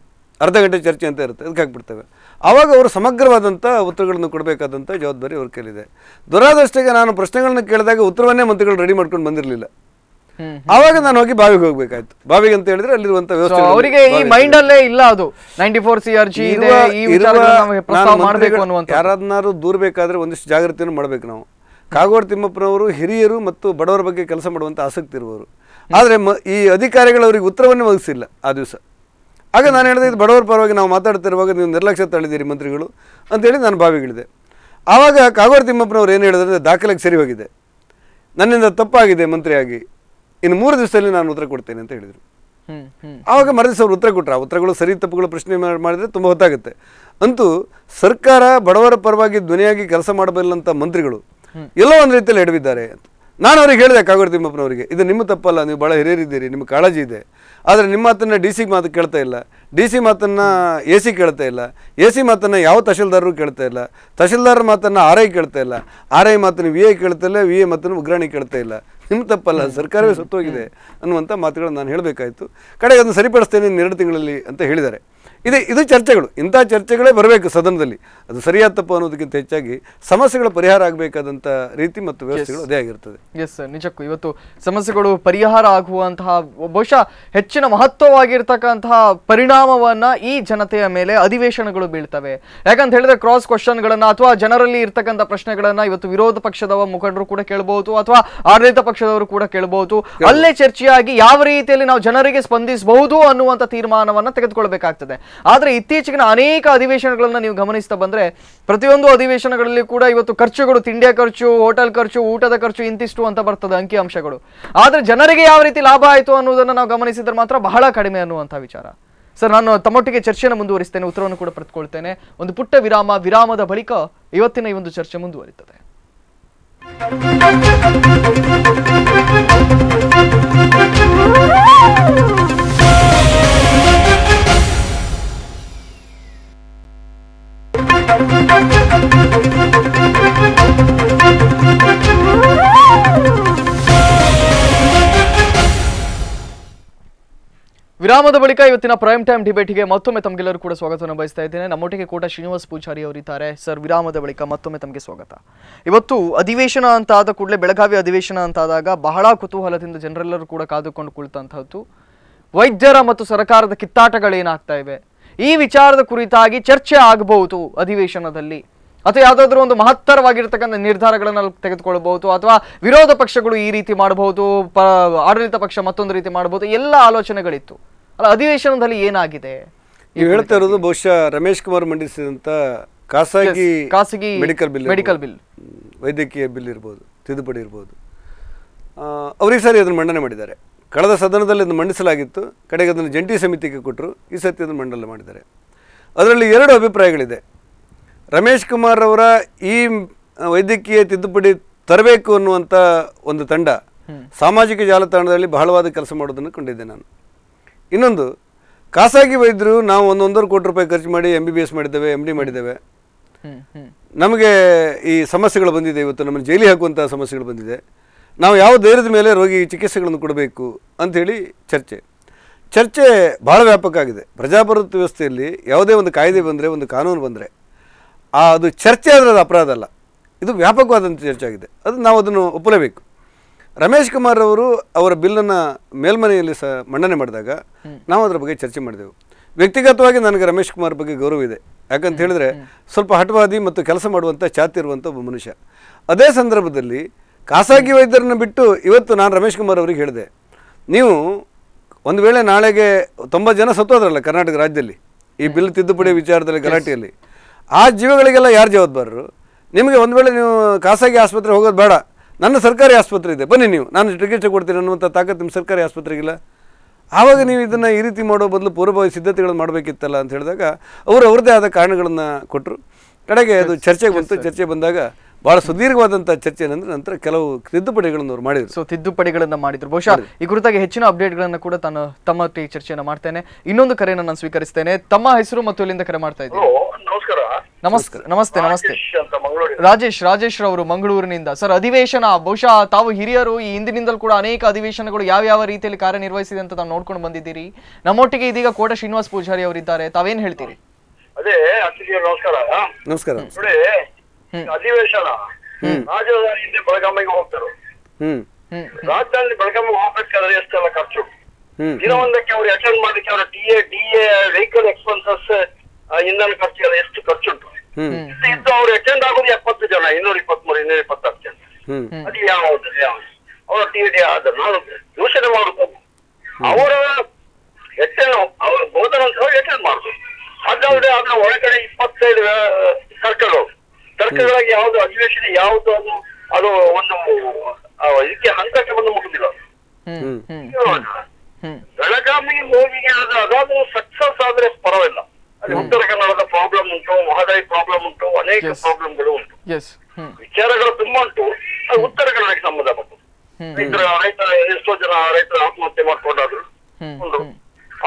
ಅರ್ಧ ಗಂಟೆ ಚರ್ಚೆ ಅಂತ ಇರುತ್ತೆ ಅದಕ್ಕೆ ಹಾಕ್ಬಿಡ್ತೇವೆ ಆವಾಗ ಅವರು ಸಮಗ್ರವಾದಂಥ ಉತ್ತರಗಳನ್ನು ಕೊಡಬೇಕಾದಂಥ ಜವಾಬ್ದಾರಿ ಅವ್ರ ಕೇಳಿದೆ ದುರಾದೃಷ್ಟಿಗೆ ನಾನು ಪ್ರಶ್ನೆಗಳನ್ನ ಕೇಳಿದಾಗ ಉತ್ತರವನ್ನೇ ಮಂತ್ರಿಗಳು ರೆಡಿ ಮಾಡ್ಕೊಂಡು ಬಂದಿರಲಿಲ್ಲ ಆವಾಗ ನಾನು ಹೋಗಿ ಬಾವಿಗೆ ಹೋಗ್ಬೇಕಾಯ್ತು ಬಾವಿಗೆ ಅಂತ ಹೇಳಿದ್ರೆ ಅಲ್ಲಿರುವಂತ ವ್ಯವಸ್ಥೆ ಅವರಿಗೆ ಈ ಮೈಂಡ್ ಅಲ್ಲೇ ಇಲ್ಲ ಅದು ninety four C R G ದೂರಬೇಕಾದ್ರೆ ಒಂದಿಷ್ಟು ಜಾಗೃತಿಯನ್ನು ಮಾಡ್ಬೇಕು ನಾವು ಕಾಗೋಡು ತಿಮ್ಮಪ್ಪನವರು ಹಿರಿಯರು ಮತ್ತು ಬಡವರ ಬಗ್ಗೆ ಕೆಲಸ ಮಾಡುವಂತ ಆಸಕ್ತಿ ಇರುವವರು ಆದರೆ ಈ ಅಧಿಕಾರಿಗಳು ಅವರಿಗೆ ಉತ್ತರವನ್ನೇ ಒದಗಿಸಿಲ್ಲ ಆ ದಿವಸ ಆಗ ನಾನು ಹೇಳಿದೆ ಇದು ಬಡವರ ಪರವಾಗಿ ನಾವು ಮಾತಾಡ್ತಿರುವಾಗ ನೀವು ನಿರ್ಲಕ್ಷ್ಯ ತಳ್ಳಿದ್ದೀರಿ ಮಂತ್ರಿಗಳು ಅಂತೇಳಿ ನಾನು ಬಾವಿಗಿಳಿದೆ ಆವಾಗ ಕಾಗೋರ್ ತಿಮ್ಮಪ್ಪನವ್ರು ಏನು ಹೇಳಿದ್ರೆ ದಾಖಲೆಗೆ ಸರಿ ಹೋಗಿದೆ ನನ್ನಿಂದ ತಪ್ಪಾಗಿದೆ ಮಂತ್ರಿಯಾಗಿ ಇನ್ನು ಮೂರು ದಿವಸದಲ್ಲಿ ನಾನು ಉತ್ತರ ಕೊಡ್ತೇನೆ ಅಂತ ಹೇಳಿದರು ಆವಾಗ ಮರದಿವಸ ಅವರು ಉತ್ತರ ಕೊಟ್ಟರು ಆ ಉತ್ತರಗಳು ಸರಿ ತಪ್ಪುಗಳು ಪ್ರಶ್ನೆ ಮಾಡಿದರೆ ತುಂಬ ಹೊತ್ತಾಗುತ್ತೆ ಅಂತೂ ಸರ್ಕಾರ ಬಡವರ ಪರವಾಗಿ ಧ್ವನಿಯಾಗಿ ಕೆಲಸ ಮಾಡಬಲ್ಲಂಥ ಮಂತ್ರಿಗಳು ಎಲ್ಲೋ ಒಂದು ರೀತಿಯಲ್ಲಿ ಎಡವಿದ್ದಾರೆ ನಾನು ಅವ್ರಿಗೆ ಹೇಳಿದೆ ಕಾಗೋಡು ತಿಮ್ಮಪ್ಪನವರಿಗೆ ಇದು ನಿಮ್ಮ ತಪ್ಪಲ್ಲ ನೀವು ಭಾಳ ಹಿರಿಯರಿದ್ದೀರಿ ನಿಮ್ಮ ಕಾಳಜಿ ಇದೆ ಆದರೆ ನಿಮ್ಮ ಮಾತನ್ನು ಡಿ ಸಿ ಮಾತು ಕೇಳ್ತಾ ಇಲ್ಲ ಡಿ ಸಿ ಮಾತನ್ನು ಎ ಸಿ ಕೇಳ್ತಾ ಇಲ್ಲ ಎ ಸಿ ಮಾತನ್ನು ಯಾವ ತಹಶೀಲ್ದಾರರು ಕೇಳ್ತಾ ಇಲ್ಲ ತಹಶೀಲ್ದಾರ್ ಮಾತನ್ನು ಆರ್ ಐ ಕೇಳ್ತಾ ಇಲ್ಲ ಆರ್ ಐ ಮಾತನ್ನು ವಿ ಐ ಕೇಳ್ತಾ ಇಲ್ಲ ವಿ ಎ ಮಾತನ್ನು ಉಗ್ರಾಣಿ ಕೇಳ್ತಾ ಇಲ್ಲ ನಿಮ್ಮ ತಪ್ಪಲ್ಲ ಸರ್ಕಾರವೇ ಸತ್ತೋಗಿದೆ ಅನ್ನುವಂಥ ಮಾತುಗಳನ್ನು ನಾನು ಹೇಳಬೇಕಾಯಿತು ಕಡೆಗೆ ಅದನ್ನು ಸರಿಪಡಿಸ್ತೇನೆ ಇನ್ನೆರಡು ತಿಂಗಳಲ್ಲಿ ಅಂತ ಹೇಳಿದ್ದಾರೆ ಇದೆ ಇದು ಚರ್ಚೆಗಳು ಇಂಥ ಚರ್ಚೆಗಳೇ ಬರಬೇಕು ಸದನದಲ್ಲಿ ಅದು ಸರಿಯಾದ ತಪ್ಪು ಅನ್ನೋದಕ್ಕಿಂತ ಹೆಚ್ಚಾಗಿ ಸಮಸ್ಯೆಗಳು ಪರಿಹಾರ ಆಗಬೇಕಾದಂಥ ರೀತಿ ಮತ್ತು ವ್ಯವಸ್ಥೆಗಳು ಅದೇ ಆಗಿರ್ತದೆ ಎಸ್ ಸರ್ ನಿಜಕ್ಕೂ ಇವತ್ತು ಸಮಸ್ಯೆಗಳು ಪರಿಹಾರ ಆಗುವಂತಹ ಬಹುಶಃ ಹೆಚ್ಚಿನ ಮಹತ್ವವಾಗಿರ್ತಕ್ಕಂತಹ ಪರಿಣಾಮವನ್ನ ಈ ಜನತೆಯ ಮೇಲೆ ಅಧಿವೇಶನಗಳು ಬೀಳ್ತವೆ ಯಾಕಂತ ಹೇಳಿದ್ರೆ ಕ್ರಾಸ್ ಕ್ವಶನ್ಗಳನ್ನು ಅಥವಾ ಜನರಲ್ಲಿ ಇರ್ತಕ್ಕಂಥ ಪ್ರಶ್ನೆಗಳನ್ನು ಇವತ್ತು ವಿರೋಧ ಪಕ್ಷದ ಮುಖಂಡರು ಕೂಡ ಕೇಳಬಹುದು ಅಥವಾ ಆಡಳಿತ ಪಕ್ಷದವರು ಕೂಡ ಕೇಳಬಹುದು ಅಲ್ಲೇ ಚರ್ಚೆಯಾಗಿ ಯಾವ ರೀತಿಯಲ್ಲಿ ನಾವು ಜನರಿಗೆ ಸ್ಪಂದಿಸಬಹುದು ಅನ್ನುವಂಥ ತೀರ್ಮಾನವನ್ನು ತೆಗೆದುಕೊಳ್ಬೇಕಾಗ್ತದೆ ಆದರೆ ಇತ್ತೀಚೆಗಿನ ಅನೇಕ ಅಧಿವೇಶನಗಳನ್ನು ನೀವು ಗಮನಿಸ್ತಾ ಬಂದರೆ ಪ್ರತಿಯೊಂದು ಅಧಿವೇಶನಗಳಲ್ಲಿ ಕೂಡ ಇವತ್ತು ಖರ್ಚುಗಳು ತಿಂಡಿಯ ಖರ್ಚು ಹೋಟೆಲ್ ಖರ್ಚು ಊಟದ ಖರ್ಚು ಇಂತಿಷ್ಟು ಅಂತ ಬರ್ತದೆ ಅಂಕಿಅಂಶಗಳು ಆದರೆ ಜನರಿಗೆ ಯಾವ ರೀತಿ ಲಾಭ ಆಯಿತು ಅನ್ನೋದನ್ನು ನಾವು ಗಮನಿಸಿದ್ರೆ ಮಾತ್ರ ಬಹಳ ಕಡಿಮೆ ಅನ್ನುವಂಥ ವಿಚಾರ ಸರ್ ನಾನು ತಮ್ಮೊಟ್ಟಿಗೆ ಚರ್ಚೆಯನ್ನು ಮುಂದುವರಿಸ್ತೇನೆ ಉತ್ತರವನ್ನು ಕೂಡ ಪಡೆದುಕೊಳ್ತೇನೆ ಒಂದು ಪುಟ್ಟ ವಿರಾಮ ವಿರಾಮದ ಬಳಿಕ ಇವತ್ತಿನ ಈ ಒಂದು ಚರ್ಚೆ ಮುಂದುವರಿತದೆ ವಿರಾಮದ ಬಳಿಕ ಇವತ್ತಿನ ಪ್ರೈಮ್ ಟೈಮ್ ಡಿಬೇಟ್ಗೆ ಮತ್ತೊಮ್ಮೆ ತಮಗೆಲ್ಲರೂ ಕೂಡ ಸ್ವಾಗತವನ್ನು ಬಯಸ್ತಾ ಇದ್ದೇನೆ ನಮ್ಮೊಟ್ಟಿಗೆ ಕೋಟ ಶ್ರೀನಿವಾಸ್ ಪೂಜಾರಿ ಅವರಿದ್ದಾರೆ ಸರ್ ವಿರಾಮದ ಬಳಿಕ ಮತ್ತೊಮ್ಮೆ ತಮಗೆ ಸ್ವಾಗತ ಇವತ್ತು ಅಧಿವೇಶನ ಅಂತ ಆದ ಕೂಡಲೇ ಬೆಳಗಾವಿ ಅಧಿವೇಶನ ಅಂತ ಆದಾಗ ಬಹಳ ಕುತೂಹಲದಿಂದ ಜನರೆಲ್ಲರೂ ಕೂಡ ಕಾದುಕೊಂಡು ಕುಳಿತಂತಹದ್ದು ವೈದ್ಯರ ಮತ್ತು ಸರ್ಕಾರದ ಕಿತ್ತಾಟಗಳೇನಾಗ್ತಾ ಇವೆ ಈ ವಿಚಾರದ ಕುರಿತಾಗಿ ಚರ್ಚೆ ಆಗಬಹುದು ಅಧಿವೇಶನದಲ್ಲಿ ಅಥವಾ ಯಾವುದಾದ್ರೂ ಒಂದು ಮಹತ್ತರವಾಗಿರ್ತಕ್ಕಂಥ ನಿರ್ಧಾರಗಳನ್ನು ತೆಗೆದುಕೊಳ್ಳಬಹುದು ಅಥವಾ ವಿರೋಧ ಪಕ್ಷಗಳು ಈ ರೀತಿ ಮಾಡಬಹುದು ಪ ಆಡಳಿತ ಪಕ್ಷ ಮತ್ತೊಂದು ರೀತಿ ಮಾಡಬಹುದು ಎಲ್ಲ ಆಲೋಚನೆಗಳಿತ್ತು ಅಲ್ಲ ಅಧಿವೇಶನದಲ್ಲಿ ಏನಾಗಿದೆ ನೀವು ಹೇಳ್ತಾ ಇರೋದು ಬಹುಶಃ ರಮೇಶ್ ಕುಮಾರ್ ಮಂಡಿಸಿದಂತ ಖಾಸಗಿ ಖಾಸಗಿ ಮೆಡಿಕಲ್ ಬಿಲ್ ಮೆಡಿಕಲ್ ಬಿಲ್ ವೈದ್ಯಕೀಯ ಬಿಲ್ ಇರ್ಬೋದು ತಿದ್ದುಪಡಿ ಇರ್ಬೋದು ಅವರಿಗೆ ಸರಿ ಅದನ್ನು ಮಂಡನೆ ಮಾಡಿದ್ದಾರೆ ಕಳೆದ ಸದನದಲ್ಲಿ ಅದನ್ನು ಮಂಡಿಸಲಾಗಿತ್ತು ಕಡೆಗೆ ಅದನ್ನು ಜಂಟಿ ಸಮಿತಿಗೆ ಕೊಟ್ಟರು ಈ ಸತಿ ಅದನ್ನು ಮಂಡನೆ ಮಾಡಿದ್ದಾರೆ ಅದರಲ್ಲಿ ಎರಡು ಅಭಿಪ್ರಾಯಗಳಿದೆ ರಮೇಶ್ ಕುಮಾರ್ ಅವರ ಈ ವೈದ್ಯಕೀಯ ತಿದ್ದುಪಡಿ ತರಬೇಕು ಅನ್ನುವಂಥ ಒಂದು ತಂಡ ಸಾಮಾಜಿಕ ಜಾಲತಾಣದಲ್ಲಿ ಬಹಳವಾದ ಕೆಲಸ ಮಾಡೋದನ್ನು ಕಂಡಿದ್ದೆ ನಾನು ಇನ್ನೊಂದು ಖಾಸಗಿ ವೈದ್ಯರು ನಾವು ಒಂದೊಂದೂವರೆ ಕೋಟಿ ರೂಪಾಯಿ ಖರ್ಚು ಮಾಡಿ ಎಮ್ ಬಿ ಬಿ ಎಸ್ ಮಾಡಿದ್ದೇವೆ ಎಮ್ ಡಿ ಮಾಡಿದ್ದೇವೆ ನಮಗೆ ಈ ಸಮಸ್ಯೆಗಳು ಬಂದಿದೆ ಇವತ್ತು ನಮ್ಮನ್ನು ಜೈಲಿ ಹಾಕುವಂಥ ಸಮಸ್ಯೆಗಳು ಬಂದಿದೆ ನಾವು ಯಾವ ಧೈರ್ಯದ ಮೇಲೆ ರೋಗಿ ಚಿಕಿತ್ಸೆಗಳನ್ನು ಕೊಡಬೇಕು ಅಂಥೇಳಿ ಚರ್ಚೆ ಚರ್ಚೆ ಭಾಳ ವ್ಯಾಪಕ ಆಗಿದೆ ಪ್ರಜಾಪ್ರಭುತ್ವ ವ್ಯವಸ್ಥೆಯಲ್ಲಿ ಯಾವುದೇ ಒಂದು ಕಾಯ್ದೆ ಬಂದರೆ ಒಂದು ಕಾನೂನು ಬಂದರೆ ಆ ಅದು ಚರ್ಚೆ ಆದರೆ ಅದು ಅಪರಾಧ ಅಲ್ಲ ಇದು ವ್ಯಾಪಕವಾದಂಥ ಚರ್ಚೆ ಆಗಿದೆ ಅದು ನಾವು ಅದನ್ನು ಒಪ್ಪಲೇಬೇಕು ರಮೇಶ್ ಕುಮಾರ್ ಅವರು ಅವರ ಬಿಲ್ಲನ್ನು ಮೇಲ್ಮನೆಯಲ್ಲಿ ಸಹ ಮಂಡನೆ ಮಾಡಿದಾಗ ನಾವು ಅದರ ಬಗ್ಗೆ ಚರ್ಚೆ ಮಾಡಿದೆವು ವ್ಯಕ್ತಿಗತವಾಗಿ ನನಗೆ ರಮೇಶ್ ಕುಮಾರ್ ಬಗ್ಗೆ ಗೌರವ ಇದೆ ಯಾಕಂತ ಹೇಳಿದ್ರೆ ಸ್ವಲ್ಪ ಹಠವಾದಿ ಮತ್ತು ಕೆಲಸ ಮಾಡುವಂಥ ಚಾತಿರುವಂಥ ಒಬ್ಬ ಮನುಷ್ಯ ಅದೇ ಸಂದರ್ಭದಲ್ಲಿ ಖಾಸಗಿ ವೈದ್ಯರನ್ನು ಬಿಟ್ಟು ಇವತ್ತು ನಾನು ರಮೇಶ್ ಕುಮಾರ್ ಅವರಿಗೆ ಹೇಳಿದೆ ನೀವು ಒಂದು ವೇಳೆ ನಾಳೆಗೆ ತೊಂಬತ್ತು ಜನ ಸತ್ತೋದ್ರಲ್ಲ ಕರ್ನಾಟಕ ರಾಜ್ಯದಲ್ಲಿ ಈ ಬಿಲ್ ತಿದ್ದುಪಡಿ ವಿಚಾರದಲ್ಲಿ ಗಲಾಟೆಯಲ್ಲಿ ಆ ಜೀವಗಳಿಗೆಲ್ಲ ಯಾರು ಜವಾಬ್ದಾರರು ನಿಮಗೆ ಒಂದು ವೇಳೆ ನೀವು ಖಾಸಗಿ ಆಸ್ಪತ್ರೆ ಹೋಗೋದು ಬೇಡ ನನ್ನ ಸರ್ಕಾರಿ ಆಸ್ಪತ್ರೆ ಇದೆ ಬನ್ನಿ ನೀವು ನಾನು ಚಿಕಿತ್ಸೆ ಕೊಡ್ತೀನಿ ಅನ್ನುವಂಥ ತಾಕತ್ತು ನಿಮ್ಮ ಸರ್ಕಾರಿ ಆಸ್ಪತ್ರೆಗಿಲ್ಲ ಆವಾಗ ನೀವು ಇದನ್ನು ಈ ರೀತಿ ಮಾಡೋ ಬದಲು ಪೂರ್ವಭಾವಿ ಸಿದ್ಧತೆಗಳನ್ನು ಮಾಡಬೇಕಿತ್ತಲ್ಲ ಅಂತ ಹೇಳಿದಾಗ ಅವರು ಅವ್ರದ್ದೇ ಆದ ಕಾರಣಗಳನ್ನು ಕೊಟ್ಟರು ಕಡೆಗೆ ಅದು ಚರ್ಚೆಗೆ ಬಂತು ಚರ್ಚೆ ಬಂದಾಗ ಬಹಳ ಸುದೀರ್ಘವಾದಂತಹ ಚರ್ಚೆ ಏನಂದ್ರೆ ನಂತರ ಕೆಲವು ತಿದ್ದುಪಡಿಗಳನ್ನು ಅವರು ಮಾಡಿದ್ರು ಸೊ ತಿದ್ದುಪಡಿಗಳನ್ನ ಮಾಡಿದ್ರು ಬಹುಶಃ ಈ ಕುರಿತಾಗಿ ಹೆಚ್ಚಿನ ಅಪ್ಡೇಟ್ ಗಳನ್ನ ಕೂಡ ತಾನು ತಮ್ಮ ಚರ್ಚೆಯನ್ನು ಮಾಡ್ತೇನೆ ಇನ್ನೊಂದು ಕರೆಯನ್ನು ನಾನು ಸ್ವೀಕರಿಸ್ತೇನೆ ತಮ್ಮ ಹೆಸರು ಮತ್ತು ಇಲ್ಲಿಂದ ಕರೆ ಮಾಡ್ತಾ ಇದ್ದೀನಿ ನಮಸ್ಕಾರ ನಮಸ್ತೆ ನಮಸ್ತೆ ರಾಜೇಶ್ ರಾಜೇಶ್ ಅವರು ಮಂಗಳೂರಿನಿಂದ ಸರ್ ಅಧಿವೇಶನ ಬಹುಶಃ ತಾವು ಹಿರಿಯರು ಈ ಹಿಂದಿನಿಂದಲೂ ಕೂಡ ಅನೇಕ ಅಧಿವೇಶನಗಳು ಯಾವ ಯಾವ ರೀತಿಯಲ್ಲಿ ಕಾರ್ಯನಿರ್ವಹಿಸಿದೆ ಅಂತ ತಾವು ನೋಡ್ಕೊಂಡು ಬಂದಿದ್ದೀರಿ ನಮ್ಮೊಟ್ಟಿಗೆ ಇದೀಗ ಕೋಟ ಶ್ರೀನಿವಾಸ್ ಪೂಜಾರಿ ಅವರಿದ್ದಾರೆ ತಾವೇನ್ ಹೇಳ್ತೀರಿ ಅದೇ ನಮಸ್ಕಾರ ನಮಸ್ಕಾರ ಅಧಿವೇಶನ ರಾಜಧಾನಿಯಿಂದ ಬೆಳಗಾವಿಗೆ ಹೋಗ್ತಾರೆ ರಾಜಧಾನಿ ಬೆಳಗಾವಿಗೆ ಹೋಗ್ಬೇಕಾದ್ರೆ ಎಷ್ಟೆಲ್ಲ ಖರ್ಚು ದಿನ ಒಂದಕ್ಕೆ ಅವ್ರು ಅಟೆಂಡ್ ಮಾಡ್ಲಿಕ್ಕೆ ಅವರ D A D A vehicle expenses ಇಂಧನ ಖರ್ಚು ಎಲ್ಲ ಎಷ್ಟು ಖರ್ಚುಂಟು ಇದ್ದು ಅವ್ರು ಅಟೆಂಡ್ ಆಗೋದು ಎಪ್ಪತ್ತು ಜನ ಇನ್ನೂರ ಇಪ್ಪತ್ಮೂರು ಇನ್ನೂರ ಇಪ್ಪತ್ತಾರು ಜನ ಅದು ಯಾವ್ದು ಯಾವ್ದು ಅವರ ಟಿ ಡಿ ಆದ ನಾನು ಯೋಚನೆ ಮಾಡುತ್ತೇನೆ ಅವರ ಎಟೆಂಡ್ ಅವ್ರ ಬೋಧನ ಅಂತ ಅಟೆಂಡ್ ಮಾಡುದು ಅದ್ರ ಒಳಗಡೆ ಇಪ್ಪತ್ತೈದು ಸರ್ಕಲ್ ಸರ್ಕಾರಗಳಾಗಿ ಯಾವ್ದು ಅಧಿವೇಶನ ಯಾವ್ದು ಅದು ಅದು ಒಂದು ಇದಕ್ಕೆ ಹಂತಕ್ಕೆ ಬಂದು ಮುಗಿದಿಲ್ಲ ಮೂವಿಗೆ ಆದ ಅದಾದ್ರು ಸಕ್ಸಸ್ ಆದ್ರೆ ಪರವಾಗಿಲ್ಲ ಉತ್ತರ ಕನ್ನಡದ ಪ್ರಾಬ್ಲಮ್ ಉಂಟು ಮಹದಾಯಿ ಪ್ರಾಬ್ಲಮ್ ಉಂಟು ಅನೇಕ ಪ್ರಾಬ್ಲಮ್ಗಳು ಉಂಟು ವಿಚಾರಗಳು ತುಂಬಾ ಉಂಟು ಅದು ಉತ್ತರ ಕನ್ನಡಕ್ಕೆ ಸಂಬಂಧಪಟ್ಟು ರೈತರ ರೈತ ಎಷ್ಟೋ ಜನ ರೈತರ ಆತ್ಮಹತ್ಯೆ ಮಾಡ್ಕೊಂಡಾದ್ರು ಒಂದು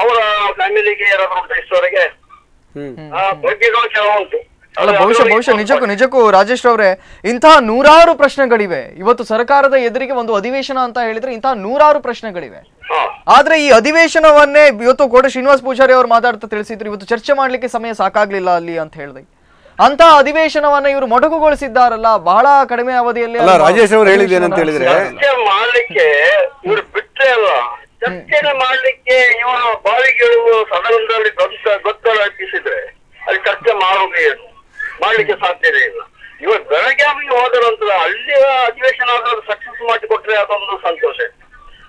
ಅವರ ಫ್ಯಾಮಿಲಿಗೆ ಯಾರಾದ್ರೂ ಉಂಟು ಆ ಬಗ್ಗೆಗಳು ಕೆಲವು ಉಂಟು ಅಲ್ಲ ಬಹುಶಃ ಬಹುಶಃ ನಿಜಕ್ಕೂ ನಿಜಕ್ಕೂ ರಾಜೇಶ್ ಅವರೇ ಇಂತಹ ನೂರಾರು ಪ್ರಶ್ನೆಗಳಿವೆ ಇವತ್ತು ಸರ್ಕಾರದ ಎದುರಿಗೆ ಒಂದು ಅಧಿವೇಶನ ಅಂತ ಹೇಳಿದ್ರೆ ಇಂತಹ ನೂರಾರು ಪ್ರಶ್ನೆಗಳಿವೆ ಆದ್ರೆ ಈ ಅಧಿವೇಶನವನ್ನೇ ಇವತ್ತು ಕೋಟೆ ಶ್ರೀನಿವಾಸ ಪೂಜಾರಿ ಅವರು ಮಾತಾಡ್ತಾ ತಿಳಿಸಿದ್ರು ಇವತ್ತು ಚರ್ಚೆ ಮಾಡ್ಲಿಕ್ಕೆ ಸಮಯ ಸಾಕಾಗ್ಲಿಲ್ಲ ಅಲ್ಲಿ ಅಂತ ಹೇಳಿದೆ ಅಂತ ಅಧಿವೇಶನವನ್ನ ಇವರು ಮೊಟಕುಗೊಳಿಸಿದ್ದಾರಲ್ಲ ಬಹಳ ಕಡಿಮೆ ಅವಧಿಯಲ್ಲಿ ರಾಜೇಶ್ ಅವರು ಹೇಳಿದ್ರೆ ಹೇಳಿದ್ರೆ ಮಾಡ್ಲಿಕ್ಕೆ ಇವರು ಬಿಟ್ಟರೆ ಅಲ್ಲ ಚರ್ಚೆ ಮಾಡ್ಲಿಕ್ಕೆ ಸದನದಲ್ಲಿ ಅಲ್ಲಿ ಚರ್ಚೆ ಮಾಡೋದೇ ಮಾಡ್ಲಿಕ್ಕೆ ಸಾಧ್ಯ ಇಲ್ಲ ಇವತ್ತು ಬೆಳಗಾವಿಗೆ ಹೋದ ನಂತರ ಅಲ್ಲಿಯ ಅಧಿವೇಶನ ಆದರೂ ಸಕ್ಸಸ್ ಮಾಡಿ ಕೊಟ್ರೆ ಅದೊಂದು ಸಂತೋಷ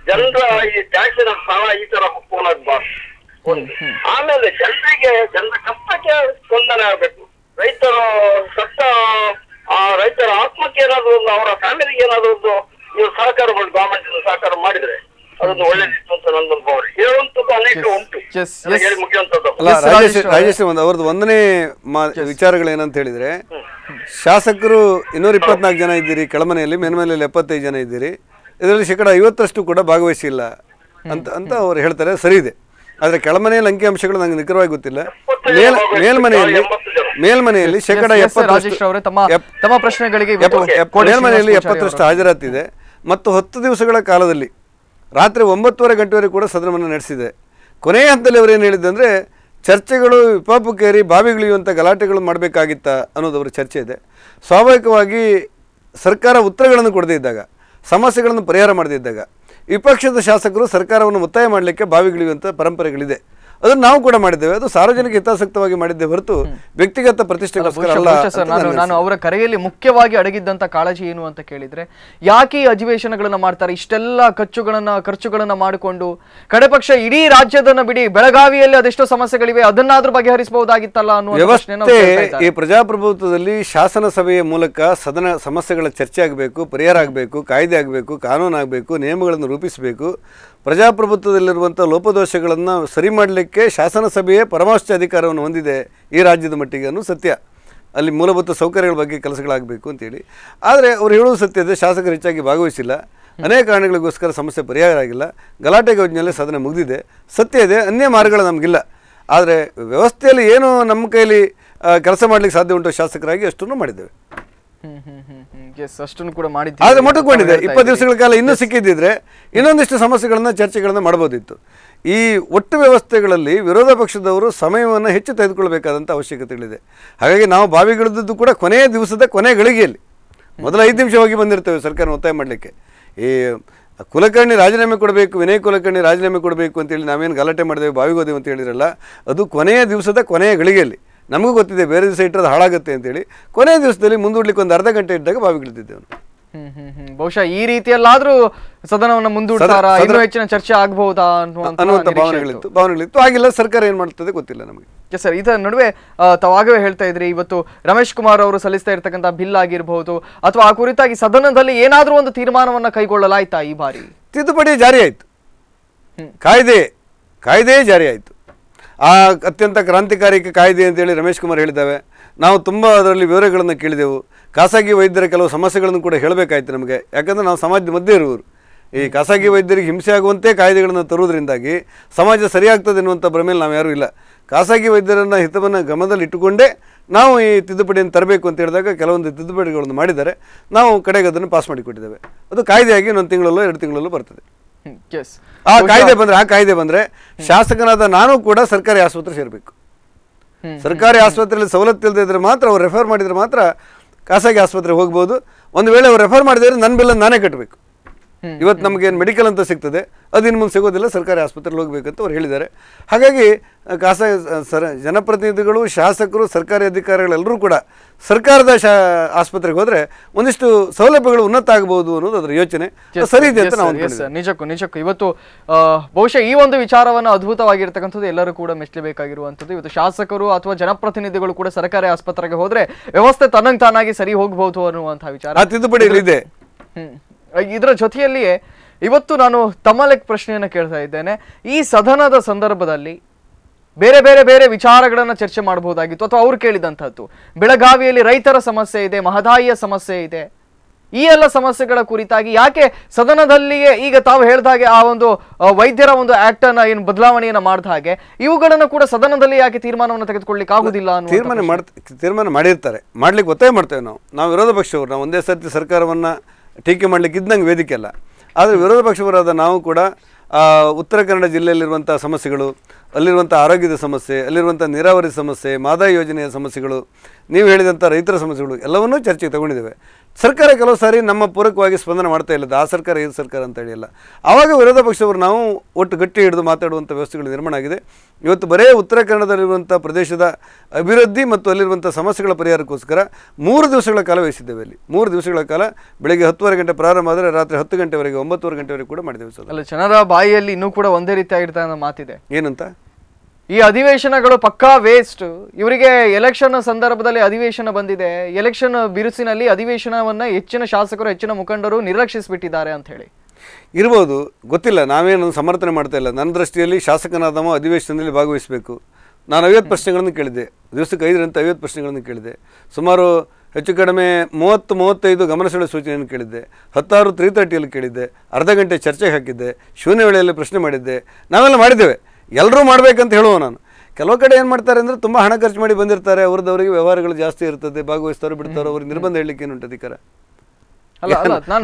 ಜನರ ಈ ಟ್ಯಾಕ್ಸಿನ ಸ್ಥಳ ಈ ತರ ಹೋಗಬಾರ್ದು ಆಮೇಲೆ ಜನರಿಗೆ ಜನರ ಕಷ್ಟಕ್ಕೆ ಸ್ಪಂದನೆ ಆಗ್ಬೇಕು ರೈತರು ಸತ್ತ ಆ ರೈತರ ಆತ್ಮಕ್ಕೆ ಏನಾದ್ರು ಒಂದು ಅವರ ಫ್ಯಾಮಿಲಿಗೆ ಏನಾದ್ರು ಒಂದು ನೀವು ಸಹಕಾರ ಮಾಡಿ ಗವರ್ಮೆಂಟ್ ಸಹಕಾರ ಮಾಡಿದ್ರೆ ಅದೊಂದು ಒಳ್ಳೆದಿತ್ತು ಅಂತ ನಂದು ಅನುಭವ ಹೇಳುವಂತದ್ದು ಅನೇಕ ಉಂಟು ರಾಜೇಶ್ ಅವ್ರದ್ದು ಒಂದನೇ ವಿಚಾರಗಳೇನಂತ ಹೇಳಿದ್ರೆ ಶಾಸಕರು ಇನ್ನೂರ ಇಪ್ಪತ್ನಾಲ್ಕು ಜನ ಇದ್ದೀರಿ ಕೆಳಮನೆಯಲ್ಲಿ ಮೇಲ್ಮನೆಯಲ್ಲಿ ಎಪ್ಪತ್ತೈದು ಜನ ಇದ್ದೀರಿ ಇದರಲ್ಲಿ ಶೇಕಡ ಐವತ್ತರಷ್ಟು ಕೂಡ ಭಾಗವಹಿಸಿಲ್ಲ ಅಂತ ಅಂತ ಅವ್ರು ಹೇಳ್ತಾರೆ ಸರಿ ಇದೆ ಆದರೆ ಕೆಳಮನೆಯಲ್ಲಿ ಅಂಕಿ ಅಂಶಗಳು ನಂಗೆ ನಿಖರವಾಗಿ ಗೊತ್ತಿಲ್ಲ ಮೇಲ್ ಮೇಲ್ಮನೆಯಲ್ಲಿ ಮೇಲ್ಮನೆಯಲ್ಲಿ ಶೇಕಡ ತಮ್ಮ ಮೇಲ್ಮನೆಯಲ್ಲಿ ಎಪ್ಪತ್ತರಷ್ಟು ಹಾಜರಾತಿದೆ ಮತ್ತು ಹತ್ತು ದಿವಸಗಳ ಕಾಲದಲ್ಲಿ ರಾತ್ರಿ ಒಂಬತ್ತುವರೆ ಗಂಟೆವರೆಗೂ ಕೂಡ ಸದನವನ್ನು ನಡೆಸಿದೆ ಕೊನೆಯ ಹಂತದಲ್ಲಿ ಅವರೇನು ಅಂದರೆ ಚರ್ಚೆಗಳು ವಿಪಾಪು ಕೇರಿ ಬಾವಿಗಿಳಿಯುವಂಥ ಗಲಾಟೆಗಳು ಮಾಡಬೇಕಾಗಿತ್ತ ಅನ್ನೋದು ಅವರ ಚರ್ಚೆ ಇದೆ ಸ್ವಾಭಾವಿಕವಾಗಿ ಸರ್ಕಾರ ಉತ್ತರಗಳನ್ನು ಕೊಡದೇ ಇದ್ದಾಗ ಸಮಸ್ಯೆಗಳನ್ನು ಪರಿಹಾರ ಮಾಡದೇ ಇದ್ದಾಗ ವಿಪಕ್ಷದ ಶಾಸಕರು ಸರ್ಕಾರವನ್ನು ಒತ್ತಾಯ ಮಾಡಲಿಕ್ಕೆ ಬಾವಿಗಿಳಿಯುವಂಥ ಪರಂಪರೆಗಳಿದೆ ಅದನ್ನು ನಾವು ಕೂಡ ಮಾಡಿದ್ದೇವೆ ಅದು ಸಾರ್ವಜನಿಕ ಹಿತಾಸಕ್ತವಾಗಿ ಮಾಡಿದ್ದೆ ಹೊರತು ವ್ಯಕ್ತಿಗತ ಪ್ರತಿಷ್ಠೆಗೋಸ್ಕರ ನಾನು ನಾನು ಅವರ ಕರೆಯಲ್ಲಿ ಮುಖ್ಯವಾಗಿ ಅಡಗಿದ್ದಂತ ಕಾಳಜಿ ಏನು ಅಂತ ಕೇಳಿದ್ರೆ ಯಾಕೆ ಈ ಅಧಿವೇಶನಗಳನ್ನ ಮಾಡ್ತಾರೆ ಇಷ್ಟೆಲ್ಲ ಖರ್ಚುಗಳನ್ನ ಖರ್ಚುಗಳನ್ನ ಮಾಡಿಕೊಂಡು ಕಡೆಪಕ್ಷ ಇಡೀ ರಾಜ್ಯದನ್ನ ಬಿಡಿ ಬೆಳಗಾವಿಯಲ್ಲಿ ಅದೆಷ್ಟೋ ಸಮಸ್ಯೆಗಳಿವೆ ಅದನ್ನಾದ್ರೂ ಬಗೆಹರಿಸಬಹುದಾಗಿತ್ತಲ್ಲ ಅನ್ನೋ ವ್ಯವಸ್ಥೆ ಈ ಪ್ರಜಾಪ್ರಭುತ್ವದಲ್ಲಿ ಶಾಸನ ಸಭೆಯ ಮೂಲಕ ಸದನ ಸಮಸ್ಯೆಗಳ ಚರ್ಚೆ ಆಗಬೇಕು ಪರಿಹಾರ ಆಗಬೇಕು ಕಾಯ್ದೆ ಆಗಬೇಕು ಕಾನೂನು ಆಗಬೇಕು ನಿಯಮಗಳನ್ನು ರೂಪಿಸಬೇಕು ಪ್ರಜಾಪ್ರಭುತ್ವದಲ್ಲಿರುವಂಥ ಲೋಪದೋಷಗಳನ್ನು ಸರಿ ಮಾಡಲಿಕ್ಕೆ ಶಾಸನಸಭೆಯೇ ಪರಮಾಶ್ಚ ಅಧಿಕಾರವನ್ನು ಹೊಂದಿದೆ ಈ ರಾಜ್ಯದ ಮಟ್ಟಿಗೆ ಅನ್ನೋ ಸತ್ಯ ಅಲ್ಲಿ ಮೂಲಭೂತ ಸೌಕರ್ಯಗಳ ಬಗ್ಗೆ ಕೆಲಸಗಳಾಗಬೇಕು ಅಂತೇಳಿ ಆದರೆ ಅವರು ಹೇಳೋದು ಸತ್ಯ ಇದೆ ಶಾಸಕರು ಹೆಚ್ಚಾಗಿ ಭಾಗವಹಿಸಿಲ್ಲ ಅನೇಕ ಕಾರಣಗಳಿಗೋಸ್ಕರ ಸಮಸ್ಯೆ ಪರಿಹಾರ ಆಗಿಲ್ಲ ಗಲಾಟೆ ಯೋಜನೆಯಲ್ಲಿ ಸದನ ಮುಗಿದಿದೆ ಸತ್ಯ ಇದೆ ಅನ್ಯ ಮಾರ್ಗಗಳು ನಮಗಿಲ್ಲ ಆದರೆ ವ್ಯವಸ್ಥೆಯಲ್ಲಿ ಏನು ನಮ್ಮ ಕೈಯಲ್ಲಿ ಕೆಲಸ ಮಾಡಲಿಕ್ಕೆ ಸಾಧ್ಯ ಉಂಟು ಶಾಸಕರಾಗಿ ಅಷ್ಟನ್ನು ಮಾಡಿದ್ದೇವೆ ಕೂಡ ಆದ್ರೆ ಮೊಟಕೊಂಡಿದೆ ಇಪ್ಪತ್ತು ದಿವಸಗಳ ಕಾಲ ಇನ್ನೂ ಸಿಕ್ಕಿದ್ದಿದ್ರೆ ಇನ್ನೊಂದಿಷ್ಟು ಸಮಸ್ಯೆಗಳನ್ನು ಚರ್ಚೆಗಳನ್ನು ಮಾಡಬಹುದಿತ್ತು ಈ ಒಟ್ಟು ವ್ಯವಸ್ಥೆಗಳಲ್ಲಿ ವಿರೋಧ ಪಕ್ಷದವರು ಸಮಯವನ್ನು ಹೆಚ್ಚು ತೆಗೆದುಕೊಳ್ಬೇಕಾದಂಥ ಅವಶ್ಯಕತೆಗಳಿದೆ ಹಾಗಾಗಿ ನಾವು ಬಾವಿಗಿಳಿದದ್ದು ಕೂಡ ಕೊನೆಯ ದಿವಸದ ಕೊನೆ ಗಳಿಗೆಯಲ್ಲಿ ಮೊದಲ ಐದು ನಿಮಿಷವಾಗಿ ಬಂದಿರ್ತೇವೆ ಸರ್ಕಾರ ಒತ್ತಾಯ ಮಾಡಲಿಕ್ಕೆ ಈ ಕುಲಕರ್ಣಿ ರಾಜೀನಾಮೆ ಕೊಡಬೇಕು ವಿನಯ್ ಕುಲಕರ್ಣಿ ರಾಜೀನಾಮೆ ಕೊಡಬೇಕು ಅಂತೇಳಿ ನಾವೇನು ಗಲಾಟೆ ಮಾಡಿದೆವು ಬಾವಿಗೋದೇವು ಅಂತ ಹೇಳಿದ್ರಲ್ಲ ಅದು ಕೊನೆಯ ದಿವಸದ ಕೊನೆಯ ಗಳಿಗೆಯಲ್ಲಿ ನಮಗೂ ಗೊತ್ತಿದೆ ಬೇರೆ ದಿವಸ ಇಟ್ಟರೆ ಹಾಳಾಗುತ್ತೆ ಅಂತೇಳಿ ಕೊನೆ ದಿವಸದಲ್ಲಿ ಮುಂದೂಡ್ಲಿಕ್ಕೆ ಒಂದು ಅರ್ಧ ಗಂಟೆ ಇದ್ದಾಗ ಬಾವಿಗಿಳಿದಿದ್ದೆವು ಬಹುಶಃ ಈ ರೀತಿಯಲ್ಲಾದ್ರೂ ಸದನವನ್ನು ಮುಂದೂಡ್ತಾರ ಹೆಚ್ಚಿನ ಚರ್ಚೆ ಆಗಬಹುದಾ ಅನ್ನುವಂತ ಭಾವನೆಗಳಿತ್ತು ಭಾವನೆಗಳಿತ್ತು ಆಗಿಲ್ಲ ಸರ್ಕಾರ ಏನ್ ಮಾಡ್ತದೆ ಗೊತ್ತಿಲ್ಲ ನಮಗೆ ಸರ್ ಇದರ ನಡುವೆ ತಾವಾಗವೇ ಹೇಳ್ತಾ ಇದ್ರಿ ಇವತ್ತು ರಮೇಶ್ ಕುಮಾರ್ ಅವರು ಸಲ್ಲಿಸ್ತಾ ಇರ್ತಕ್ಕಂಥ ಬಿಲ್ ಆಗಿರಬಹುದು ಅಥವಾ ಆ ಕುರಿತಾಗಿ ಸದನದಲ್ಲಿ ಏನಾದರೂ ಒಂದು ತೀರ್ಮಾನವನ್ನು ಕೈಗೊಳ್ಳಲಾಯ್ತಾ ಈ ಬಾರಿ ತಿದ್ದುಪಡಿ ಜಾರಿ ಆಯಿತು ಕಾಯ್ದೆ ಕಾಯ್ದೆಯೇ ಜಾರಿ ಆಯ್ತು ಆ ಅತ್ಯಂತ ಕ್ರಾಂತಿಕಾರಿ ಕಾಯ್ದೆ ಅಂತೇಳಿ ರಮೇಶ್ ಕುಮಾರ್ ಹೇಳಿದ್ದಾವೆ ನಾವು ತುಂಬ ಅದರಲ್ಲಿ ವಿವರಗಳನ್ನು ಕೇಳಿದೆವು ಖಾಸಗಿ ವೈದ್ಯರ ಕೆಲವು ಸಮಸ್ಯೆಗಳನ್ನು ಕೂಡ ಹೇಳಬೇಕಾಯ್ತು ನಮಗೆ ಯಾಕಂದರೆ ನಾವು ಸಮಾಜದ ಮಧ್ಯೆ ಇರುವರು ಈ ಖಾಸಗಿ ವೈದ್ಯರಿಗೆ ಹಿಂಸೆ ಆಗುವಂತೆ ಕಾಯ್ದೆಗಳನ್ನು ತರುವುದರಿಂದಾಗಿ ಸಮಾಜ ಸರಿಯಾಗ್ತದೆ ಎನ್ನುವಂಥ ಭ್ರಮೆಯಲ್ಲಿ ನಾವು ಯಾರೂ ಇಲ್ಲ ಖಾಸಗಿ ವೈದ್ಯರನ್ನು ಹಿತವನ್ನು ಗಮನದಲ್ಲಿಟ್ಟುಕೊಂಡೇ ನಾವು ಈ ತಿದ್ದುಪಡಿಯನ್ನು ತರಬೇಕು ಅಂತ ಹೇಳಿದಾಗ ಕೆಲವೊಂದು ತಿದ್ದುಪಡಿಗಳನ್ನು ಮಾಡಿದರೆ ನಾವು ಕಡೆಗೆ ಅದನ್ನು ಪಾಸ್ ಮಾಡಿಕೊಟ್ಟಿದ್ದೇವೆ ಅದು ಕಾಯ್ದೆಯಾಗಿ ಇನ್ನೊಂದು ತಿಂಗಳಲ್ಲೋ ಎರಡು ತಿಂಗಳಲ್ಲೂ ಬರ್ತದೆ ಆ ಕಾಯ್ದೆ ಬಂದ್ರೆ ಆ ಕಾಯ್ದೆ ಬಂದ್ರೆ ಶಾಸಕನಾದ ನಾನು ಕೂಡ ಸರ್ಕಾರಿ ಆಸ್ಪತ್ರೆ ಸೇರಬೇಕು ಸರ್ಕಾರಿ ಆಸ್ಪತ್ರೆಯಲ್ಲಿ ಸವಲತ್ತು ಇಲ್ಲದೆ ಇದ್ರೆ ಮಾತ್ರ ಅವ್ರು ರೆಫರ್ ಮಾಡಿದ್ರೆ ಮಾತ್ರ ಖಾಸಗಿ ಆಸ್ಪತ್ರೆಗೆ ಹೋಗ್ಬೋದು ಒಂದು ವೇಳೆ ಅವ್ರು ರೆಫರ್ ಮಾಡಿದ್ರೆ ನನ್ನ ಬಿಲ್ಲನ್ನು ನಾನೇ ಕಟ್ಟಬೇಕು ಇವತ್ತು ಏನ್ ಮೆಡಿಕಲ್ ಅಂತ ಸಿಗ್ತದೆ ಅದಿನ ಮುಂದೆ ಸಿಗೋದಿಲ್ಲ ಸರ್ಕಾರಿ ಆಸ್ಪತ್ರೆಗೆ ಹೋಗ್ಬೇಕಂತ ಅವ್ರು ಹೇಳಿದ್ದಾರೆ ಹಾಗಾಗಿ ಖಾಸಗಿ ಸರ ಜನಪ್ರತಿನಿಧಿಗಳು ಶಾಸಕರು ಸರ್ಕಾರಿ ಅಧಿಕಾರಿಗಳೆಲ್ಲರೂ ಕೂಡ ಸರ್ಕಾರದ ಶಾ ಆಸ್ಪತ್ರೆಗೆ ಹೋದರೆ ಒಂದಿಷ್ಟು ಸೌಲಭ್ಯಗಳು ಉನ್ನತ ಆಗಬಹುದು ಅನ್ನೋದು ಅದರ ಯೋಚನೆ ಸರಿ ಇದೆ ಅಂತ ನಿಜಕ್ಕೂ ನಿಜಕ್ಕೂ ಇವತ್ತು ಬಹುಶಃ ಈ ಒಂದು ವಿಚಾರವನ್ನು ಅದ್ಭುತವಾಗಿರ್ತಕ್ಕಂಥದ್ದು ಎಲ್ಲರೂ ಕೂಡ ಮೆಚ್ಚಲೇಬೇಕಾಗಿರುವಂಥದ್ದು ಇವತ್ತು ಶಾಸಕರು ಅಥವಾ ಜನಪ್ರತಿನಿಧಿಗಳು ಕೂಡ ಸರ್ಕಾರಿ ಆಸ್ಪತ್ರೆಗೆ ಹೋದರೆ ವ್ಯವಸ್ಥೆ ತನ್ನಂಗೆ ತಾನಾಗಿ ಸರಿ ಹೋಗಬಹುದು ಅನ್ನುವಂತಹ ವಿಚಾರ ತಿದ್ದುಪಡಿಗಳಿದೆ ಹ್ಞೂ ಇದರ ಜೊತೆಯಲ್ಲಿಯೇ ಇವತ್ತು ನಾನು ತಮ್ಮಲೆಕ್ ಪ್ರಶ್ನೆಯನ್ನು ಕೇಳ್ತಾ ಇದ್ದೇನೆ ಈ ಸದನದ ಸಂದರ್ಭದಲ್ಲಿ ಬೇರೆ ಬೇರೆ ಬೇರೆ ವಿಚಾರಗಳನ್ನು ಚರ್ಚೆ ಮಾಡಬಹುದಾಗಿತ್ತು ಅಥವಾ ಅವ್ರು ಕೇಳಿದಂಥದ್ದು ಬೆಳಗಾವಿಯಲ್ಲಿ ರೈತರ ಸಮಸ್ಯೆ ಇದೆ ಮಹದಾಯಿಯ ಸಮಸ್ಯೆ ಇದೆ ಈ ಎಲ್ಲ ಸಮಸ್ಯೆಗಳ ಕುರಿತಾಗಿ ಯಾಕೆ ಸದನದಲ್ಲಿಯೇ ಈಗ ತಾವು ಹಾಗೆ ಆ ಒಂದು ವೈದ್ಯರ ಒಂದು ಆಕ್ಟ್ ಅನ್ನ ಏನು ಬದಲಾವಣೆಯನ್ನ ಮಾಡಿದ ಹಾಗೆ ಇವುಗಳನ್ನು ಕೂಡ ಸದನದಲ್ಲಿ ಯಾಕೆ ತೀರ್ಮಾನವನ್ನು ತೆಗೆದುಕೊಳ್ಳಿಕ್ ಆಗುದಿಲ್ಲ ತೀರ್ಮಾನ ತೀರ್ಮಾನ ಮಾಡಿರ್ತಾರೆ ಮಾಡ್ಲಿಕ್ಕೆ ಗೊತ್ತೇ ಮಾಡ್ತೇವೆ ನಾವು ನಾವು ವಿರೋಧ ಪಕ್ಷವರು ನಾವು ಒಂದೇ ಸರ್ತಿ ಸರ್ಕಾರವನ್ನು ಟೀಕೆ ಮಾಡಲಿಕ್ಕೆ ಇದ್ದಂಗೆ ವೇದಿಕೆ ಅಲ್ಲ ಆದರೆ ವಿರೋಧ ಪಕ್ಷವರಾದ ನಾವು ಕೂಡ ಉತ್ತರ ಕನ್ನಡ ಜಿಲ್ಲೆಯಲ್ಲಿರುವಂಥ ಸಮಸ್ಯೆಗಳು ಅಲ್ಲಿರುವಂಥ ಆರೋಗ್ಯದ ಸಮಸ್ಯೆ ಅಲ್ಲಿರುವಂಥ ನೀರಾವರಿ ಸಮಸ್ಯೆ ಮಾದಾ ಯೋಜನೆಯ ಸಮಸ್ಯೆಗಳು ನೀವು ಹೇಳಿದಂಥ ರೈತರ ಸಮಸ್ಯೆಗಳು ಎಲ್ಲವನ್ನೂ ಚರ್ಚೆಗೆ ತಗೊಂಡಿದ್ದೇವೆ ಸರ್ಕಾರ ಕೆಲವು ಸಾರಿ ನಮ್ಮ ಪೂರಕವಾಗಿ ಸ್ಪಂದನೆ ಮಾಡ್ತಾ ಇಲ್ಲದ ಆ ಸರ್ಕಾರ ಇದು ಸರ್ಕಾರ ಅಂತ ಹೇಳಿಲ್ಲ ಆವಾಗ ವಿರೋಧ ಪಕ್ಷವರು ನಾವು ಒಟ್ಟು ಗಟ್ಟಿ ಹಿಡಿದು ಮಾತಾಡುವಂಥ ವ್ಯವಸ್ಥೆಗಳು ನಿರ್ಮಾಣ ಆಗಿದೆ ಇವತ್ತು ಬರೇ ಉತ್ತರ ಕನ್ನಡದಲ್ಲಿರುವಂಥ ಪ್ರದೇಶದ ಅಭಿವೃದ್ಧಿ ಮತ್ತು ಅಲ್ಲಿರುವಂಥ ಸಮಸ್ಯೆಗಳ ಪರಿಹಾರಕ್ಕೋಸ್ಕರ ಮೂರು ದಿವಸಗಳ ಕಾಲ ವಹಿಸಿದ್ದೇವೆ ಅಲ್ಲಿ ಮೂರು ದಿವಸಗಳ ಕಾಲ ಬೆಳಗ್ಗೆ ಹತ್ತುವರೆ ಗಂಟೆ ಪ್ರಾರಂಭ ಆದರೆ ರಾತ್ರಿ ಹತ್ತು ಗಂಟೆವರೆಗೆ ಒಂಬತ್ತುವರೆ ಗಂಟೆವರೆಗೆ ಕೂಡ ಮಾಡಿದ್ದೇವೆ ಸರ್ ಅಲ್ಲ ಜನರ ಬಾಯಿಯಲ್ಲಿ ಇನ್ನೂ ಕೂಡ ಒಂದೇ ರೀತಿ ಅನ್ನೋ ಮಾತಿದೆ ಏನಂತ ಈ ಅಧಿವೇಶನಗಳು ಪಕ್ಕಾ ವೇಸ್ಟ್ ಇವರಿಗೆ ಎಲೆಕ್ಷನ್ ಸಂದರ್ಭದಲ್ಲಿ ಅಧಿವೇಶನ ಬಂದಿದೆ ಎಲೆಕ್ಷನ್ ಬಿರುಸಿನಲ್ಲಿ ಅಧಿವೇಶನವನ್ನು ಹೆಚ್ಚಿನ ಶಾಸಕರು ಹೆಚ್ಚಿನ ಮುಖಂಡರು ನಿರ್ಲಕ್ಷಿಸಿಬಿಟ್ಟಿದ್ದಾರೆ ಅಂತ ಹೇಳಿ ಇರ್ಬೋದು ಗೊತ್ತಿಲ್ಲ ನಾವೇನು ಸಮರ್ಥನೆ ಮಾಡ್ತಾ ಇಲ್ಲ ನನ್ನ ದೃಷ್ಟಿಯಲ್ಲಿ ಶಾಸಕನಾದವ ಅಧಿವೇಶನದಲ್ಲಿ ಭಾಗವಹಿಸಬೇಕು ನಾನು ಐವತ್ತು ಪ್ರಶ್ನೆಗಳನ್ನು ಕೇಳಿದೆ ದಿವಸಕ್ಕೆ ಐದರಿಂದ ಐವತ್ತು ಪ್ರಶ್ನೆಗಳನ್ನು ಕೇಳಿದೆ ಸುಮಾರು ಹೆಚ್ಚು ಕಡಿಮೆ ಮೂವತ್ತು ಮೂವತ್ತೈದು ಗಮನ ಸೆಳೆ ಸೂಚನೆಯನ್ನು ಕೇಳಿದ್ದೆ ಹತ್ತಾರು ತ್ರೀ ತರ್ಟಿಯಲ್ಲಿ ಕೇಳಿದ್ದೆ ಅರ್ಧ ಗಂಟೆ ಚರ್ಚೆಗೆ ಹಾಕಿದ್ದೆ ಶೂನ್ಯ ವೇಳೆಯಲ್ಲಿ ಪ್ರಶ್ನೆ ಮಾಡಿದ್ದೆ ನಾವೆಲ್ಲ ಮಾಡಿದ್ದೇವೆ ಎಲ್ಲರೂ ಮಾಡಬೇಕಂತ ಹೇಳುವ ನಾನು ಕೆಲವು ಕಡೆ ಏನು ಮಾಡ್ತಾರೆ ಅಂದರೆ ತುಂಬ ಹಣ ಖರ್ಚು ಮಾಡಿ ಬಂದಿರ್ತಾರೆ ಅವ್ರದ್ದು ಅವರಿಗೆ ವ್ಯವಹಾರಗಳು ಜಾಸ್ತಿ ಇರ್ತದೆ ಭಾಗವಹಿಸ್ತಾರೋ ಬಿಡ್ತಾರೋ ಅವ್ರಿಗೆ ನಿರ್ಬಂಧ ಹೇಳಲಿಕ್ಕೆ ಏನು ಉಂಟು ಅಧಿಕಾರ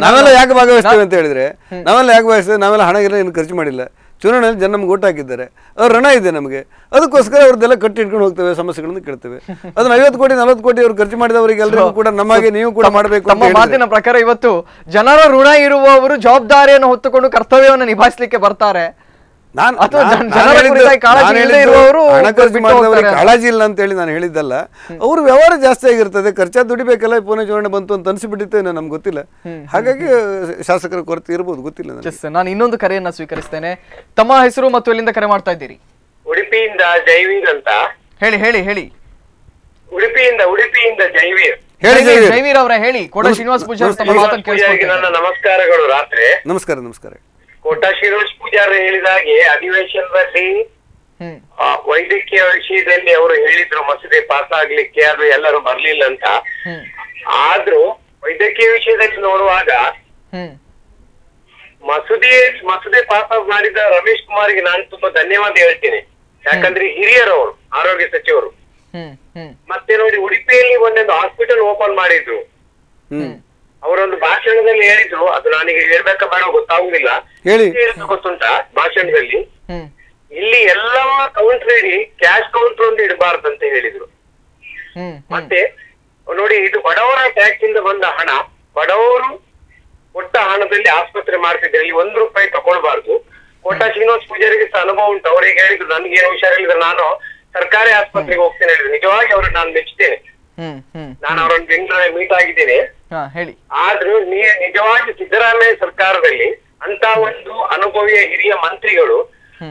ನಾವೆಲ್ಲ ಯಾಕೆ ಭಾಗವಹಿಸ್ತೇವೆ ಅಂತ ಹೇಳಿದ್ರೆ ನಾವೆಲ್ಲ ಯಾಕೆ ಭಾಗವಹಿಸ್ತೇವೆ ನಾವೆಲ್ಲ ಹಣ ಇಲ್ಲ ಏನು ಖರ್ಚು ಮಾಡಿಲ್ಲ ಚುನಾವಣೆಯಲ್ಲಿ ಜನ ನಮ್ಗೆ ಓಟ್ ಹಾಕಿದ್ದಾರೆ ಅವ್ರ ರಣ ಇದೆ ನಮಗೆ ಅದಕ್ಕೋಸ್ಕರ ಅವ್ರದ್ದೆಲ್ಲ ಕಟ್ಟಿ ಇಟ್ಕೊಂಡು ಹೋಗ್ತೇವೆ ಸಮಸ್ಯೆಗಳನ್ನು ಕೇಳ್ತೇವೆ ಅದನ್ನ ಐವತ್ತು ಕೋಟಿ ನಲವತ್ತು ಕೋಟಿ ಅವ್ರು ಖರ್ಚು ಎಲ್ಲರಿಗೂ ಕೂಡ ನಮಗೆ ನೀವು ಕೂಡ ಮಾಡಬೇಕು ನಮ್ಮ ಮಾತಿನ ಪ್ರಕಾರ ಇವತ್ತು ಜನರ ಋಣ ಇರುವವರು ಜವಾಬ್ದಾರಿಯನ್ನು ಹೊತ್ತುಕೊಂಡು ಕರ್ತವ್ಯವನ್ನು ನಿಭಾಯಿಸಲಿಕ್ಕೆ ಬರ್ತಾರೆ ಕಾಳಜಿ ಇಲ್ಲ ಅಂತ ಹೇಳಿ ನಾನು ಹೇಳಿದ್ದಲ್ಲ ಅವ್ರ ವ್ಯವಹಾರ ಜಾಸ್ತಿ ಆಗಿರ್ತದೆ ಖರ್ಚಾ ದುಡಿಬೇಕಲ್ಲ ಪುನಃ ಜೋಡಣೆ ಬಂತು ಅಂತ ಅನಿಸಿಬಿಟ್ಟಿತ್ತೇನೋ ನಮ್ಗೆ ಗೊತ್ತಿಲ್ಲ ಹಾಗಾಗಿ ಶಾಸಕರ ಕೊರತೆ ಇರಬಹುದು ಗೊತ್ತಿಲ್ಲ ನಾನು ಇನ್ನೊಂದು ಕರೆಯನ್ನ ಸ್ವೀಕರಿಸ್ತೇನೆ ತಮ್ಮ ಹೆಸರು ಮತ್ತು ಎಲ್ಲಿಂದ ಕರೆ ಮಾಡ್ತಾ ಇದ್ದೀರಿ ಉಡುಪಿಯಿಂದ ಜೈವೀರ್ ಅಂತ ಹೇಳಿ ಹೇಳಿ ಹೇಳಿ ಉಡುಪಿಯಿಂದ ಉಡುಪಿಯಿಂದ ಜೈವೀರ್ ಹೇಳಿ ಜೈವೀರ್ ಅವರ ಹೇಳಿ ಕೂಡ ಶ್ರೀನಿವಾಸ ಪೂಜಾರಿ ನಮಸ್ಕಾರಗಳು ರಾತ್ರಿ ನಮಸ್ಕಾರ ನಮಸ್ಕಾರ ಕೋಟಾ ಶಿರೋಜ್ ಪೂಜಾರಿ ಹೇಳಿದ ಹಾಗೆ ಅಧಿವೇಶನದಲ್ಲಿ ವೈದ್ಯಕೀಯ ವಿಷಯದಲ್ಲಿ ಅವರು ಹೇಳಿದ್ರು ಮಸೂದೆ ಪಾಸ್ ಆಗ್ಲಿಕ್ಕೆ ಅದು ಎಲ್ಲರೂ ಬರ್ಲಿಲ್ಲ ಅಂತ ಆದ್ರೂ ವೈದ್ಯಕೀಯ ವಿಷಯದಲ್ಲಿ ನೋಡುವಾಗ ಮಸೂದೆ ಮಸೂದೆ ಪಾಸ್ ಮಾಡಿದ ರಮೇಶ್ ಕುಮಾರ್ಗೆ ನಾನು ತುಂಬಾ ಧನ್ಯವಾದ ಹೇಳ್ತೇನೆ ಯಾಕಂದ್ರೆ ಅವರು ಆರೋಗ್ಯ ಸಚಿವರು ಮತ್ತೆ ನೋಡಿ ಉಡುಪಿಯಲ್ಲಿ ಒಂದೊಂದು ಹಾಸ್ಪಿಟಲ್ ಓಪನ್ ಮಾಡಿದ್ರು ಅವರೊಂದು ಭಾಷಣದಲ್ಲಿ ಹೇಳಿದ್ರು ಅದು ನನಗೆ ಹೇಳ್ಬೇಕ ಬೇಡ ಗೊತ್ತಾಗುದಿಲ್ಲ ಗೊತ್ತುಂಟ ಭಾಷಣದಲ್ಲಿ ಇಲ್ಲಿ ಎಲ್ಲ ಕೌಂಟರ್ ಹೇಳಿ ಕ್ಯಾಶ್ ಕೌಂಟರ್ ಒಂದು ಇಡಬಾರ್ದು ಅಂತ ಹೇಳಿದ್ರು ಮತ್ತೆ ನೋಡಿ ಇದು ಬಡವರ ಟ್ಯಾಕ್ಸ್ ಇಂದ ಬಂದ ಹಣ ಬಡವರು ಕೊಟ್ಟ ಹಣದಲ್ಲಿ ಆಸ್ಪತ್ರೆ ಅಲ್ಲಿ ಒಂದ್ ರೂಪಾಯಿ ತಗೊಳ್ಬಾರ್ದು ಕೋಟಾ ಶ್ರೀನಿವಾಸ್ ಪೂಜಾರಿಗೆ ಸಹ ಅನುಭವ ಉಂಟು ಅವರಿಗೆ ಹೇಳಿದ್ರು ನನ್ಗೆ ಏನು ಹುಷಾರಿಲ್ಲ ನಾನು ಸರ್ಕಾರಿ ಆಸ್ಪತ್ರೆಗೆ ಹೋಗ್ತೇನೆ ಹೇಳಿದ್ರು ನಿಜವಾಗಿ ಅವ್ರಿಗೆ ನಾನು ಮೆಚ್ಚುತ್ತೇನೆ ನಾನು ಅವರೊಂದು ಬೆಂಗಳೂರಲ್ಲಿ ಮೀಟ್ ಆಗಿದ್ದೇನೆ ಹೇಳಿ ಆದ್ರೆ ನಿಜವಾಗಿ ಸಿದ್ದರಾಮಯ್ಯ ಸರ್ಕಾರದಲ್ಲಿ ಅಂತ ಒಂದು ಅನುಭವಿಯ ಹಿರಿಯ ಮಂತ್ರಿಗಳು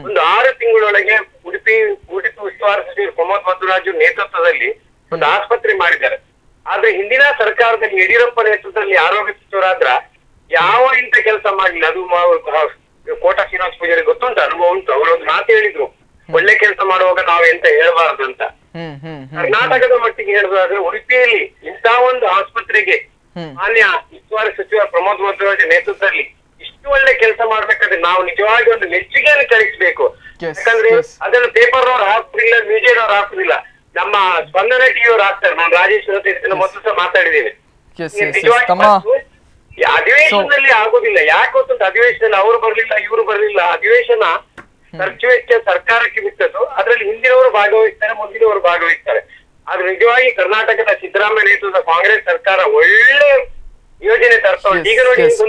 ಒಂದು ಆರು ತಿಂಗಳೊಳಗೆ ಉಡುಪಿ ಉಡುಪಿ ಉಸ್ತುವಾರಿ ಸಚಿವ ಪ್ರಮೋದ್ ಮಧುರಾಜು ನೇತೃತ್ವದಲ್ಲಿ ಒಂದು ಆಸ್ಪತ್ರೆ ಮಾಡಿದ್ದಾರೆ ಆದ್ರೆ ಹಿಂದಿನ ಸರ್ಕಾರದಲ್ಲಿ ಯಡಿಯೂರಪ್ಪ ನೇತೃತ್ವದಲ್ಲಿ ಆರೋಗ್ಯ ಸಚಿವರಾದ್ರ ಯಾವ ಇಂಥ ಕೆಲಸ ಮಾಡಲಿಲ್ಲ ಅದು ಕೋಟ ಶ್ರೀನಿವಾಸ ಪೂಜಾರಿ ಗೊತ್ತುಂಟು ಅನುಭವ ಉಂಟು ಅವರೊಂದು ಮಾತು ಹೇಳಿದ್ರು ಒಳ್ಳೆ ಕೆಲಸ ಮಾಡುವಾಗ ನಾವು ಎಂತ ಹೇಳಬಾರದು ಅಂತ ಕರ್ನಾಟಕದ ಮಟ್ಟಿಗೆ ಹೇಳುದಾದ್ರೆ ಉಡುಪಿಯಲ್ಲಿ ಇಂತ ಒಂದು ಆಸ್ಪತ್ರೆಗೆ ಮಾನ್ಯ ಉಸ್ತುವಾರಿ ಸಚಿವ ಪ್ರಮೋದ್ ಭದ್ರರಾಜ್ ನೇತೃತ್ವದಲ್ಲಿ ಇಷ್ಟು ಒಳ್ಳೆ ಕೆಲಸ ಮಾಡ್ಬೇಕಾದ್ರೆ ನಾವು ನಿಜವಾಗಿ ಒಂದು ಮೆಚ್ಚುಗೆಯನ್ನು ಕಳಿಸ್ಬೇಕು ಯಾಕಂದ್ರೆ ಅದನ್ನು ಪೇಪರ್ ಅವ್ರು ಹಾಕ್ತಿಲ್ಲ ಅವ್ರು ಹಾಕುದಿಲ್ಲ ನಮ್ಮ ಸ್ಪಂದನ ಟಿವಿಯವ್ರು ಹಾಕ್ತಾರೆ ನಾನು ರಾಜೇಶ್ ಜೊತೆ ಮೊದಲು ಸಹ ಮಾತಾಡಿದ್ದೇನೆ ಅಧಿವೇಶನದಲ್ಲಿ ಆಗುದಿಲ್ಲ ಯಾಕೆ ಗೊತ್ತಂತ ಅಧಿವೇಶನದಲ್ಲಿ ಅವರು ಬರ್ಲಿಲ್ಲ ಇವರು ಬರ್ಲಿಲ್ಲ ಅಧಿವೇಶನ ಖರ್ಚು ವೆಚ್ಚ ಸರ್ಕಾರಕ್ಕೆ ಬಿಟ್ಟದ್ದು ಅದರಲ್ಲಿ ಹಿಂದಿನವರು ಭಾಗವಹಿಸ್ತಾರೆ ಮುಂದಿನವರು ಭಾಗವಹಿಸ್ತಾರೆ ಆದ್ರೆ ನಿಜವಾಗಿ ಕರ್ನಾಟಕದ ಸಿದ್ದರಾಮಯ್ಯ ನೇತೃತ್ವದ ಕಾಂಗ್ರೆಸ್ ಸರ್ಕಾರ ಒಳ್ಳೆ ಯೋಜನೆ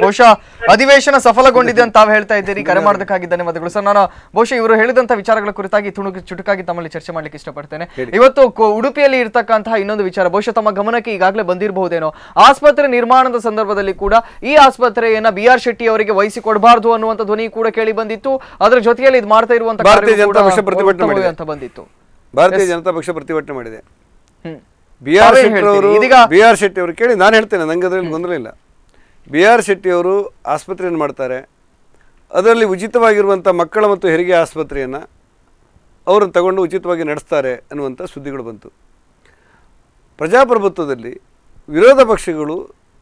ಬಹುಶಃ ಅಧಿವೇಶನ ಸಫಲಗೊಂಡಿದೆ ಅಂತ ತಾವು ಹೇಳ್ತಾ ಇದ್ದೀರಿ ಕರೆ ಮಾಡೋದಕ್ಕಾಗಿ ಧನ್ಯವಾದಗಳು ಸರ್ ನಾನು ಬಹುಶಃ ಇವರು ಹೇಳಿದಂತ ವಿಚಾರಗಳ ಕುರಿತಾಗಿ ತುಣುಕು ಚುಟುಕಾಗಿ ತಮ್ಮಲ್ಲಿ ಚರ್ಚೆ ಮಾಡ್ಲಿಕ್ಕೆ ಇಷ್ಟಪಡ್ತೇನೆ ಇವತ್ತು ಉಡುಪಿಯಲ್ಲಿ ಇರತಕ್ಕಂತಹ ಇನ್ನೊಂದು ವಿಚಾರ ಬಹುಶಃ ತಮ್ಮ ಗಮನಕ್ಕೆ ಈಗಾಗಲೇ ಬಂದಿರಬಹುದೇನೋ ಆಸ್ಪತ್ರೆ ನಿರ್ಮಾಣದ ಸಂದರ್ಭದಲ್ಲಿ ಕೂಡ ಈ ಆಸ್ಪತ್ರೆಯನ್ನ ಬಿ ಆರ್ ಶೆಟ್ಟಿ ಅವರಿಗೆ ವಹಿಸಿ ಕೊಡಬಾರದು ಅನ್ನುವಂತ ಧ್ವನಿ ಕೂಡ ಕೇಳಿ ಬಂದಿತ್ತು ಅದರ ಜೊತೆಯಲ್ಲಿ ಇದು ಮಾಡ್ತಾ ಇರುವಂತಹ ಬಂದಿತ್ತು ಭಾರತೀಯ ಜನತಾ ಪಕ್ಷ ಪ್ರತಿಭಟನೆ ಮಾಡಿದೆ ಬಿ ಆರ್ ಶೆಟ್ಟಿ ಅವರು ಬಿ ಆರ್ ಶೆಟ್ಟಿ ಅವರು ಕೇಳಿ ನಾನು ಹೇಳ್ತೇನೆ ನಂಗೆ ಅದರಲ್ಲಿ ಗೊಂದಲ ಇಲ್ಲ ಬಿ ಆರ್ ಶೆಟ್ಟಿ ಅವರು ಆಸ್ಪತ್ರೆಯನ್ನು ಮಾಡ್ತಾರೆ ಅದರಲ್ಲಿ ಉಚಿತವಾಗಿರುವಂಥ ಮಕ್ಕಳ ಮತ್ತು ಹೆರಿಗೆ ಆಸ್ಪತ್ರೆಯನ್ನು ಅವರನ್ನು ತಗೊಂಡು ಉಚಿತವಾಗಿ ನಡೆಸ್ತಾರೆ ಅನ್ನುವಂಥ ಸುದ್ದಿಗಳು ಬಂತು ಪ್ರಜಾಪ್ರಭುತ್ವದಲ್ಲಿ ವಿರೋಧ ಪಕ್ಷಗಳು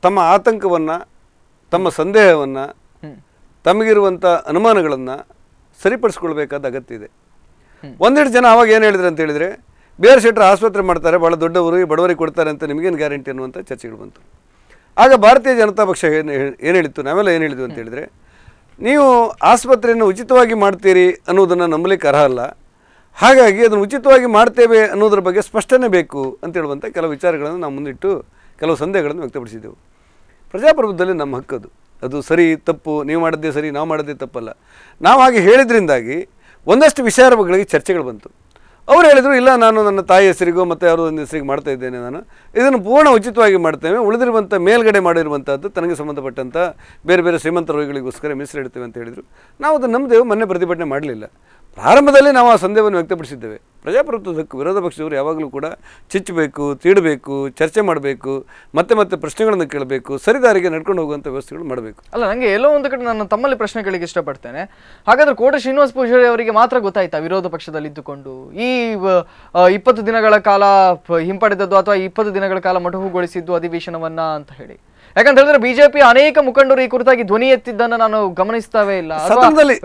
ತಮ್ಮ ಆತಂಕವನ್ನು ತಮ್ಮ ಸಂದೇಹವನ್ನು ತಮಗಿರುವಂಥ ಅನುಮಾನಗಳನ್ನು ಸರಿಪಡಿಸ್ಕೊಳ್ಬೇಕಾದ ಅಗತ್ಯ ಇದೆ ಒಂದೆರಡು ಜನ ಅವಾಗ ಏನು ಹೇಳಿದ್ರು ಅಂತ ಹೇಳಿದರೆ ಬೇರೆ ಸಿಟ್ರ್ ಆಸ್ಪತ್ರೆ ಮಾಡ್ತಾರೆ ಭಾಳ ದೊಡ್ಡವರು ಬಡವರಿಗೆ ಕೊಡ್ತಾರೆ ಅಂತ ನಿಮಗೇನು ಗ್ಯಾರಂಟಿ ಅನ್ನುವಂಥ ಚರ್ಚೆಗಳು ಬಂತು ಆಗ ಭಾರತೀಯ ಜನತಾ ಪಕ್ಷ ಏನು ಏನು ಹೇಳಿತ್ತು ನಾವೆಲ್ಲ ಏನು ಹೇಳಿದ್ವಿ ಅಂತ ಹೇಳಿದರೆ ನೀವು ಆಸ್ಪತ್ರೆಯನ್ನು ಉಚಿತವಾಗಿ ಮಾಡ್ತೀರಿ ಅನ್ನೋದನ್ನು ನಂಬಲಿಕ್ಕೆ ಅರ್ಹ ಅಲ್ಲ ಹಾಗಾಗಿ ಅದನ್ನು ಉಚಿತವಾಗಿ ಮಾಡ್ತೇವೆ ಅನ್ನೋದ್ರ ಬಗ್ಗೆ ಸ್ಪಷ್ಟನೆ ಬೇಕು ಅಂತ ಹೇಳುವಂಥ ಕೆಲವು ವಿಚಾರಗಳನ್ನು ನಾವು ಮುಂದಿಟ್ಟು ಕೆಲವು ಸಂದೇಹಗಳನ್ನು ವ್ಯಕ್ತಪಡಿಸಿದ್ದೆವು ಪ್ರಜಾಪ್ರಭುತ್ವದಲ್ಲಿ ನಮ್ಮ ಹಕ್ಕದು ಅದು ಸರಿ ತಪ್ಪು ನೀವು ಮಾಡಿದ್ದೇ ಸರಿ ನಾವು ಮಾಡಿದ್ದೇ ತಪ್ಪಲ್ಲ ನಾವು ಹಾಗೆ ಹೇಳಿದ್ರಿಂದಾಗಿ ಒಂದಷ್ಟು ವಿಚಾರಗಳಿಗೆ ಚರ್ಚೆಗಳು ಬಂತು ಅವರು ಹೇಳಿದರು ಇಲ್ಲ ನಾನು ನನ್ನ ತಾಯಿ ಹೆಸರಿಗೂ ಮತ್ತು ಅವರು ಒಂದು ಹೆಸರಿಗೆ ಮಾಡ್ತಾ ಇದ್ದೇನೆ ನಾನು ಇದನ್ನು ಪೂರ್ಣ ಉಚಿತವಾಗಿ ಮಾಡ್ತೇವೆ ಉಳಿದಿರುವಂಥ ಮೇಲ್ಗಡೆ ಮಾಡಿರುವಂಥದ್ದು ತನಗೆ ಸಂಬಂಧಪಟ್ಟಂಥ ಬೇರೆ ಬೇರೆ ಶ್ರೀಮಂತ ರೋಗಿಗಳಿಗೋಸ್ಕರ ಮೀಸಲಿಡ್ತೇವೆ ಅಂತ ಹೇಳಿದರು ನಾವು ಅದನ್ನು ನಮ್ಮದೇ ಮೊನ್ನೆ ಪ್ರತಿಭಟನೆ ಮಾಡಲಿಲ್ಲ ಪ್ರಾರಂಭದಲ್ಲಿ ನಾವು ಆ ಸಂದೇಹವನ್ನು ವ್ಯಕ್ತಪಡಿಸಿದ್ದೇವೆ ಪ್ರಜಾಪ್ರಭುತ್ವದಕ್ಕೆ ವಿರೋಧ ಪಕ್ಷದವರು ಯಾವಾಗಲೂ ಕೂಡ ಚಿಚ್ಚಬೇಕು ತೀಡಬೇಕು ಚರ್ಚೆ ಮಾಡಬೇಕು ಮತ್ತೆ ಮತ್ತೆ ಪ್ರಶ್ನೆಗಳನ್ನು ಕೇಳಬೇಕು ಸರಿದಾರಿಗೆ ನಡ್ಕೊಂಡು ಹೋಗುವಂಥ ವ್ಯವಸ್ಥೆಗಳು ಮಾಡಬೇಕು ಅಲ್ಲ ನನಗೆ ಎಲ್ಲೋ ಒಂದು ಕಡೆ ನಾನು ತಮ್ಮಲ್ಲಿ ಪ್ರಶ್ನೆ ಕೇಳಲಿಕ್ಕೆ ಇಷ್ಟಪಡ್ತೇನೆ ಹಾಗಾದರೆ ಕೋಟ ಶ್ರೀನಿವಾಸ ಪೂಜಾರಿ ಅವರಿಗೆ ಮಾತ್ರ ಗೊತ್ತಾಯ್ತಾ ವಿರೋಧ ಪಕ್ಷದಲ್ಲಿ ಇದ್ದುಕೊಂಡು ಈ ಇಪ್ಪತ್ತು ದಿನಗಳ ಕಾಲ ಹಿಂಪಡೆದದ್ದು ಅಥವಾ ಇಪ್ಪತ್ತು ದಿನಗಳ ಕಾಲ ಮೊಟಕುಗೊಳಿಸಿದ್ದು ಅಧಿವೇಶನವನ್ನ ಅಂತ ಹೇಳಿ ಯಾಕಂತ ಹೇಳಿದ್ರೆ ಬಿಜೆಪಿ ಅನೇಕ ಮುಖಂಡರು ಈ ಕುರಿತಾಗಿ ಧ್ವನಿ ಎತ್ತಿದ್ದನ್ನು ನಾನು ಗಮನಿಸ್ತಾವೆ ಇಲ್ಲ ಸದನದಲ್ಲಿ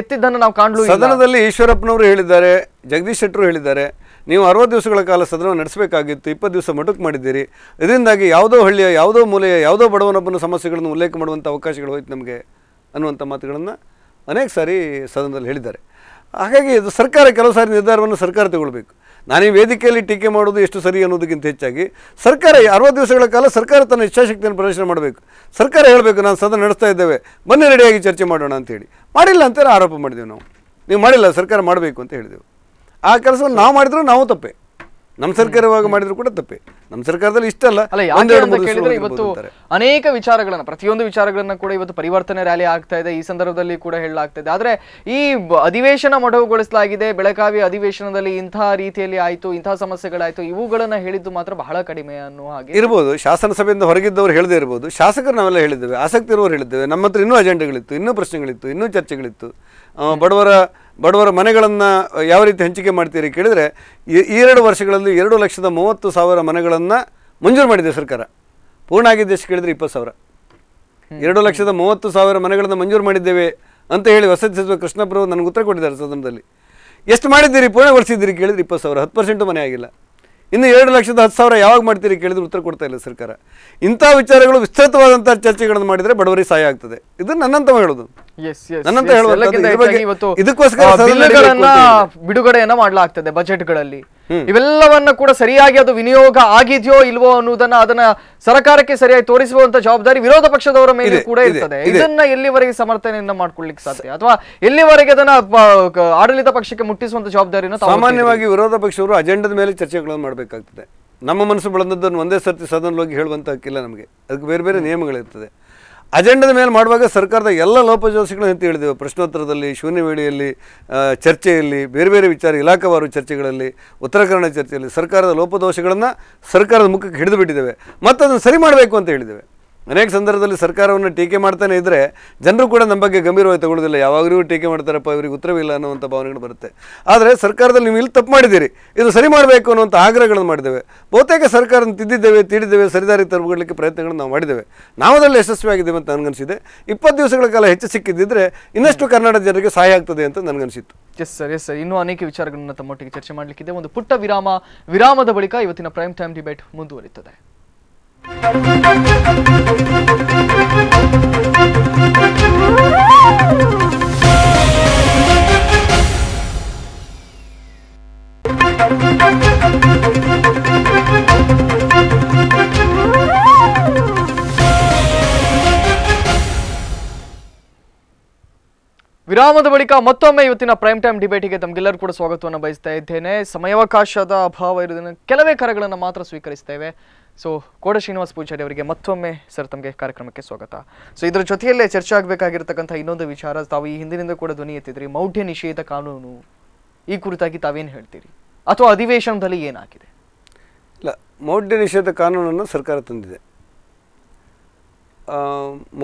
ಎತ್ತಿದ್ದನ್ನು ನಾವು ಕಾಣಲು ಸದನದಲ್ಲಿ ಈಶ್ವರಪ್ಪನವರು ಹೇಳಿದ್ದಾರೆ ಜಗದೀಶ್ ಶೆಟ್ಟರು ಹೇಳಿದ್ದಾರೆ ನೀವು ಅರವತ್ತು ದಿವಸಗಳ ಕಾಲ ಸದನ ನಡೆಸಬೇಕಾಗಿತ್ತು ಇಪ್ಪತ್ತು ದಿವಸ ಮಟುಕು ಮಾಡಿದ್ದೀರಿ ಇದರಿಂದಾಗಿ ಯಾವುದೋ ಹಳ್ಳಿಯ ಯಾವುದೋ ಮೂಲೆಯ ಯಾವುದೋ ಬಡವನೊಬ್ಬನ ಸಮಸ್ಯೆಗಳನ್ನು ಉಲ್ಲೇಖ ಮಾಡುವಂಥ ಅವಕಾಶಗಳು ಹೋಯ್ತು ನಮಗೆ ಅನ್ನುವಂಥ ಮಾತುಗಳನ್ನು ಅನೇಕ ಸಾರಿ ಸದನದಲ್ಲಿ ಹೇಳಿದ್ದಾರೆ ಹಾಗಾಗಿ ಇದು ಸರ್ಕಾರ ಕೆಲವು ಸಾರಿ ನಿರ್ಧಾರವನ್ನು ಸರ್ಕಾರ ತಗೊಳ್ಬೇಕು ನಾನು ಈ ವೇದಿಕೆಯಲ್ಲಿ ಟೀಕೆ ಮಾಡೋದು ಎಷ್ಟು ಸರಿ ಅನ್ನೋದಕ್ಕಿಂತ ಹೆಚ್ಚಾಗಿ ಸರ್ಕಾರ ಅರವತ್ತು ದಿವಸಗಳ ಕಾಲ ಸರ್ಕಾರ ತನ್ನ ಇಚ್ಛಾಶಕ್ತಿಯನ್ನು ಪ್ರದರ್ಶನ ಮಾಡಬೇಕು ಸರ್ಕಾರ ಹೇಳಬೇಕು ನಾನು ಸದನ ನಡೆಸ್ತಾ ಇದ್ದೇವೆ ಬನ್ನಿ ರೆಡಿಯಾಗಿ ಚರ್ಚೆ ಮಾಡೋಣ ಅಂತೇಳಿ ಮಾಡಿಲ್ಲ ಅಂತೇಳಿ ಆರೋಪ ಮಾಡಿದೆವು ನಾವು ನೀವು ಮಾಡಿಲ್ಲ ಸರ್ಕಾರ ಮಾಡಬೇಕು ಅಂತ ಹೇಳಿದೆವು ಆ ಕೆಲಸವನ್ನು ನಾವು ಮಾಡಿದರೂ ನಾವು ತಪ್ಪೆ ನಮ್ಮ ಸರ್ಕಾರವಾಗಿ ಮಾಡಿದ್ರು ಕೂಡ ತಪ್ಪೆ ನಮ್ಮ ಸರ್ಕಾರದಲ್ಲಿ ಇಷ್ಟಲ್ಲ ಕೇಳಿದ್ರೆ ಇವತ್ತು ಅನೇಕ ವಿಚಾರಗಳನ್ನ ಪ್ರತಿಯೊಂದು ವಿಚಾರಗಳನ್ನ ಕೂಡ ಇವತ್ತು ಪರಿವರ್ತನೆ ರ್ಯಾಲಿ ಆಗ್ತಾ ಇದೆ ಈ ಸಂದರ್ಭದಲ್ಲಿ ಕೂಡ ಹೇಳಲಾಗ್ತಾ ಇದೆ ಆದ್ರೆ ಈ ಅಧಿವೇಶನ ಮೊಟಕುಗೊಳಿಸಲಾಗಿದೆ ಬೆಳಗಾವಿ ಅಧಿವೇಶನದಲ್ಲಿ ಇಂತಹ ರೀತಿಯಲ್ಲಿ ಆಯ್ತು ಇಂತಹ ಸಮಸ್ಯೆಗಳಾಯ್ತು ಇವುಗಳನ್ನ ಹೇಳಿದ್ದು ಮಾತ್ರ ಬಹಳ ಕಡಿಮೆ ಅನ್ನುವ ಹಾಗೆ ಇರ್ಬೋದು ಶಾಸನ ಸಭೆಯಿಂದ ಹೊರಗಿದ್ದವರು ಹೇಳದೇ ಇರ್ಬೋದು ಶಾಸಕರು ನಾವೆಲ್ಲ ಹೇಳಿದ್ದೇವೆ ಆಸಕ್ತಿ ಇರುವವರು ಹೇಳಿದ್ದೇವೆ ನಮ್ಮ ಹತ್ರ ಇನ್ನೂ ಅಜೆಂಡೆಗಳಿತ್ತು ಇನ್ನೂ ಪ್ರಶ್ನೆಗಳಿತ್ತು ಇನ್ನೂ ಚರ್ಚೆಗಳಿತ್ತು ಬಡವರ ಬಡವರ ಮನೆಗಳನ್ನು ಯಾವ ರೀತಿ ಹಂಚಿಕೆ ಮಾಡ್ತೀರಿ ಕೇಳಿದರೆ ಈ ಎರಡು ವರ್ಷಗಳಲ್ಲಿ ಎರಡು ಲಕ್ಷದ ಮೂವತ್ತು ಸಾವಿರ ಮನೆಗಳನ್ನು ಮಂಜೂರು ಮಾಡಿದೆ ಸರ್ಕಾರ ಪೂರ್ಣ ಆಗಿದ್ದೆ ಎಷ್ಟು ಕೇಳಿದರೆ ಇಪ್ಪತ್ತು ಸಾವಿರ ಎರಡು ಲಕ್ಷದ ಮೂವತ್ತು ಸಾವಿರ ಮನೆಗಳನ್ನು ಮಂಜೂರು ಮಾಡಿದ್ದೇವೆ ಅಂತ ಹೇಳಿ ವಸತಿ ಸಚಿವ ಕೃಷ್ಣಪ್ರಭು ನನಗೆ ಉತ್ತರ ಕೊಟ್ಟಿದ್ದಾರೆ ಸದನದಲ್ಲಿ ಎಷ್ಟು ಮಾಡಿದ್ದೀರಿ ಪೂರ್ಣಗೊಳಿಸಿದ್ದೀರಿ ಕೇಳಿದ್ರೆ ಇಪ್ಪತ್ತು ಸಾವಿರ ಹತ್ತು ಪರ್ಸೆಂಟು ಮನೆ ಆಗಿಲ್ಲ ಇನ್ನು ಎರಡು ಲಕ್ಷದ ಹತ್ತು ಸಾವಿರ ಯಾವಾಗ ಮಾಡ್ತೀರಿ ಕೇಳಿದ್ರೆ ಉತ್ತರ ಕೊಡ್ತಾ ಇಲ್ಲ ಸರ್ಕಾರ ಇಂಥ ವಿಚಾರಗಳು ವಿಸ್ತೃತವಾದಂಥ ಚರ್ಚೆಗಳನ್ನು ಮಾಡಿದರೆ ಬಡವರಿಗೆ ಸಹಾಯ ಆಗ್ತದೆ ಇದು ನನ್ನಂತವ ಹೇಳೋದು ಬಿಡುಗಡೆಯನ್ನ ಮಾಡಲಾಗ್ತದೆ ಬಜೆಟ್ ಗಳಲ್ಲಿ ಇವೆಲ್ಲವನ್ನ ಕೂಡ ಸರಿಯಾಗಿ ಅದು ವಿನಿಯೋಗ ಆಗಿದೆಯೋ ಇಲ್ವೋ ಅನ್ನೋದನ್ನ ಅದನ್ನ ಸರ್ಕಾರಕ್ಕೆ ಸರಿಯಾಗಿ ತೋರಿಸುವಂತ ಜವಾಬ್ದಾರಿ ವಿರೋಧ ಪಕ್ಷದವರ ಮೇಲೆ ಕೂಡ ಇರ್ತದೆ ಇದನ್ನ ಎಲ್ಲಿವರೆಗೆ ಸಮರ್ಥನೆಯನ್ನ ಮಾಡ್ಕೊಳ್ಳಿಕ್ಕೆ ಸಾಧ್ಯ ಅಥವಾ ಎಲ್ಲಿವರೆಗೆ ಅದನ್ನ ಆಡಳಿತ ಪಕ್ಷಕ್ಕೆ ಮುಟ್ಟಿಸುವಂತ ಜವಾಬ್ದಾರಿಯನ್ನು ಸಾಮಾನ್ಯವಾಗಿ ವಿರೋಧ ಪಕ್ಷವರು ಅಜೆಂಡದ ಮೇಲೆ ಚರ್ಚೆಗಳನ್ನು ಮಾಡಬೇಕಾಗ್ತದೆ ನಮ್ಮ ಮನಸ್ಸು ಬೆಳೆದದ್ದನ್ನು ಒಂದೇ ಸರ್ತಿ ಸದನದಲ್ಲಿ ಹೋಗಿ ಹೇಳುವಂತ ಹಕ್ಕಿಲ್ಲ ನಮಗೆ ಅದಕ್ಕೆ ಬೇರೆ ಬೇರೆ ನಿಯಮಗಳಿರ್ತದೆ ಅಜೆಂಡದ ಮೇಲೆ ಮಾಡುವಾಗ ಸರ್ಕಾರದ ಎಲ್ಲ ಲೋಪಜೋಸಿಗಳನ್ನು ಅಂತ ಹೇಳಿದೆವು ಪ್ರಶ್ನೋತ್ತರದಲ್ಲಿ ಶೂನ್ಯ ವೇಳೆಯಲ್ಲಿ ಚರ್ಚೆಯಲ್ಲಿ ಬೇರೆ ಬೇರೆ ವಿಚಾರ ಇಲಾಖಾವಾರು ಚರ್ಚೆಗಳಲ್ಲಿ ಉತ್ತರ ಕನ್ನಡ ಚರ್ಚೆಯಲ್ಲಿ ಸರ್ಕಾರದ ಲೋಪದೋಷಗಳನ್ನು ಸರ್ಕಾರದ ಮುಖಕ್ಕೆ ಹಿಡಿದು ಬಿಟ್ಟಿದ್ದೇವೆ ಮತ್ತು ಅದನ್ನು ಸರಿ ಮಾಡಬೇಕು ಅಂತ ಹೇಳಿದ್ದೇವೆ ಅನೇಕ ಸಂದರ್ಭದಲ್ಲಿ ಸರ್ಕಾರವನ್ನು ಟೀಕೆ ಮಾಡ್ತಾನೆ ಇದ್ದರೆ ಜನರು ಕೂಡ ನಮ್ಮ ಬಗ್ಗೆ ಗಂಭೀರವಾಗಿ ತಗೊಳ್ಳೋದಿಲ್ಲ ಯಾವಾಗಲೂ ಟೀಕೆ ಮಾಡ್ತಾರಪ್ಪ ಇವರಿಗೆ ಉತ್ತರವಿಲ್ಲ ಅನ್ನುವಂಥ ಭಾವನೆಗಳು ಬರುತ್ತೆ ಆದರೆ ಸರ್ಕಾರದಲ್ಲಿ ನೀವು ಇಲ್ಲಿ ತಪ್ಪು ಮಾಡಿದ್ದೀರಿ ಇದು ಸರಿ ಮಾಡಬೇಕು ಅನ್ನುವಂಥ ಆಗ್ರಹಗಳನ್ನು ಮಾಡಿದ್ದೇವೆ ಬಹುತೇಕ ಸರ್ಕಾರನ ತಿದ್ದಿದ್ದೇವೆ ತೀಡಿದ್ದೇವೆ ಸರಿದಾರಿ ತರಗೊಳ್ಳಲಿಕ್ಕೆ ಪ್ರಯತ್ನಗಳನ್ನು ನಾವು ಮಾಡಿದ್ದೇವೆ ನಾವು ಅದರಲ್ಲಿ ಯಶಸ್ವಿಯಾಗಿದ್ದೇವೆ ಅಂತ ನನಗನ್ಸಿದೆ ಇಪ್ಪತ್ತು ದಿವಸಗಳ ಕಾಲ ಹೆಚ್ಚು ಸಿಕ್ಕಿದ್ದರೆ ಇನ್ನಷ್ಟು ಕರ್ನಾಟಕ ಜನರಿಗೆ ಸಹಾಯ ಆಗ್ತದೆ ಅಂತ ನನಗನ್ಸಿತ್ತು ಎಸ್ ಸರ್ ಎಸ್ ಸರ್ ಇನ್ನೂ ಅನೇಕ ವಿಚಾರಗಳನ್ನು ತಮ್ಮೊಟ್ಟಿಗೆ ಚರ್ಚೆ ಮಾಡಲಿಕ್ಕಿದೆ ಒಂದು ಪುಟ್ಟ ವಿರಾಮ ವಿರಾಮದ ಬಳಿಕ ಇವತ್ತಿನ ಪ್ರೈಮ್ ಟೈಮ್ ಡಿಬೇಟ್ ಮುಂದುವರಿಯುತ್ತದೆ ವಿರಾಮದ ಬಳಿಕ ಮತ್ತೊಮ್ಮೆ ಇವತ್ತಿನ ಪ್ರೈಮ್ ಟೈಮ್ ಡಿಬೇಟಿಗೆ ತಮಗೆಲ್ಲರೂ ಕೂಡ ಸ್ವಾಗತವನ್ನು ಬಯಸ್ತಾ ಇದ್ದೇನೆ ಸಮಯಾವಕಾಶದ ಅಭಾವ ಇರುವುದನ್ನು ಕೆಲವೇ ಕರೆಗಳನ್ನು ಮಾತ್ರ ಸ್ವೀಕರಿಸ್ತೇವೆ ಸೊ ಕೋಡ ಶ್ರೀನಿವಾಸ ಪೂಜಾರಿ ಅವರಿಗೆ ಮತ್ತೊಮ್ಮೆ ಸರ್ ತಮಗೆ ಕಾರ್ಯಕ್ರಮಕ್ಕೆ ಸ್ವಾಗತ ಸೊ ಇದರ ಜೊತೆಯಲ್ಲೇ ಚರ್ಚೆ ಆಗಬೇಕಾಗಿರ್ತಕ್ಕಂಥ ಇನ್ನೊಂದು ವಿಚಾರ ತಾವು ಈ ಹಿಂದಿನಿಂದ ಕೂಡ ಧ್ವನಿ ಎತ್ತಿದ್ರಿ ಮೌಢ್ಯ ನಿಷೇಧ ಕಾನೂನು ಈ ಕುರಿತಾಗಿ ತಾವೇನು ಹೇಳ್ತೀರಿ ಅಥವಾ ಅಧಿವೇಶನದಲ್ಲಿ ಏನಾಗಿದೆ ಇಲ್ಲ ಮೌಢ್ಯ ನಿಷೇಧ ಕಾನೂನನ್ನು ಸರ್ಕಾರ ತಂದಿದೆ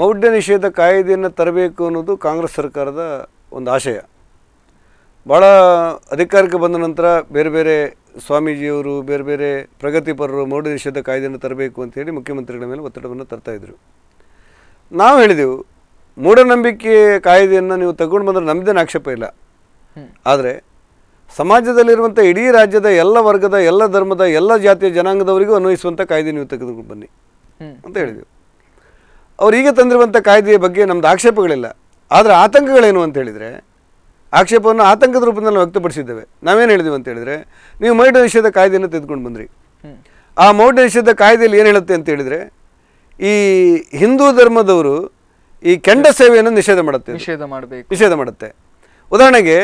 ಮೌಢ್ಯ ನಿಷೇಧ ಕಾಯ್ದೆಯನ್ನು ತರಬೇಕು ಅನ್ನೋದು ಕಾಂಗ್ರೆಸ್ ಸರ್ಕಾರದ ಒಂದು ಆಶಯ ಭಾಳ ಅಧಿಕಾರಕ್ಕೆ ಬಂದ ನಂತರ ಬೇರೆ ಬೇರೆ ಸ್ವಾಮೀಜಿಯವರು ಬೇರೆ ಬೇರೆ ಪ್ರಗತಿಪರರು ಮೌಢ ನಿಷೇಧ ಕಾಯ್ದೆಯನ್ನು ತರಬೇಕು ಹೇಳಿ ಮುಖ್ಯಮಂತ್ರಿಗಳ ಮೇಲೆ ಒತ್ತಡವನ್ನು ತರ್ತಾಯಿದ್ರು ನಾವು ಹೇಳಿದೆವು ಮೂಢನಂಬಿಕೆ ಕಾಯ್ದೆಯನ್ನು ನೀವು ತಗೊಂಡು ಬಂದರೆ ನಮ್ಮದೇನು ಆಕ್ಷೇಪ ಇಲ್ಲ ಆದರೆ ಸಮಾಜದಲ್ಲಿರುವಂಥ ಇಡೀ ರಾಜ್ಯದ ಎಲ್ಲ ವರ್ಗದ ಎಲ್ಲ ಧರ್ಮದ ಎಲ್ಲ ಜಾತಿಯ ಜನಾಂಗದವರಿಗೂ ಅನ್ವಯಿಸುವಂಥ ಕಾಯ್ದೆ ನೀವು ತೆಗೆದುಕೊಂಡು ಬನ್ನಿ ಅಂತ ಹೇಳಿದೆವು ಅವರು ಈಗ ತಂದಿರುವಂಥ ಕಾಯ್ದೆಯ ಬಗ್ಗೆ ನಮ್ದು ಆಕ್ಷೇಪಗಳಿಲ್ಲ ಆದರೆ ಆತಂಕಗಳೇನು ಅಂತ ಹೇಳಿದರೆ ಆಕ್ಷೇಪವನ್ನು ಆತಂಕದ ರೂಪದಲ್ಲಿ ನಾವು ವ್ಯಕ್ತಪಡಿಸಿದ್ದೇವೆ ನಾವೇನು ಹೇಳಿದೀವಿ ಅಂತ ಹೇಳಿದ್ರೆ ನೀವು ಮೌಢ್ಯ ನಿಷೇಧ ಕಾಯ್ದೆಯನ್ನು ತೆಗೆದುಕೊಂಡು ಬಂದ್ರಿ ಆ ಮೌಢ್ಯ ನಿಷೇಧ ಕಾಯ್ದೆಯಲ್ಲಿ ಏನು ಹೇಳುತ್ತೆ ಅಂತ ಹೇಳಿದ್ರೆ ಈ ಹಿಂದೂ ಧರ್ಮದವರು ಈ ಕೆಂಡ ಸೇವೆಯನ್ನು ನಿಷೇಧ ಮಾಡುತ್ತೆ ನಿಷೇಧ ಮಾಡಬೇಕು ನಿಷೇಧ ಮಾಡುತ್ತೆ ಉದಾಹರಣೆಗೆ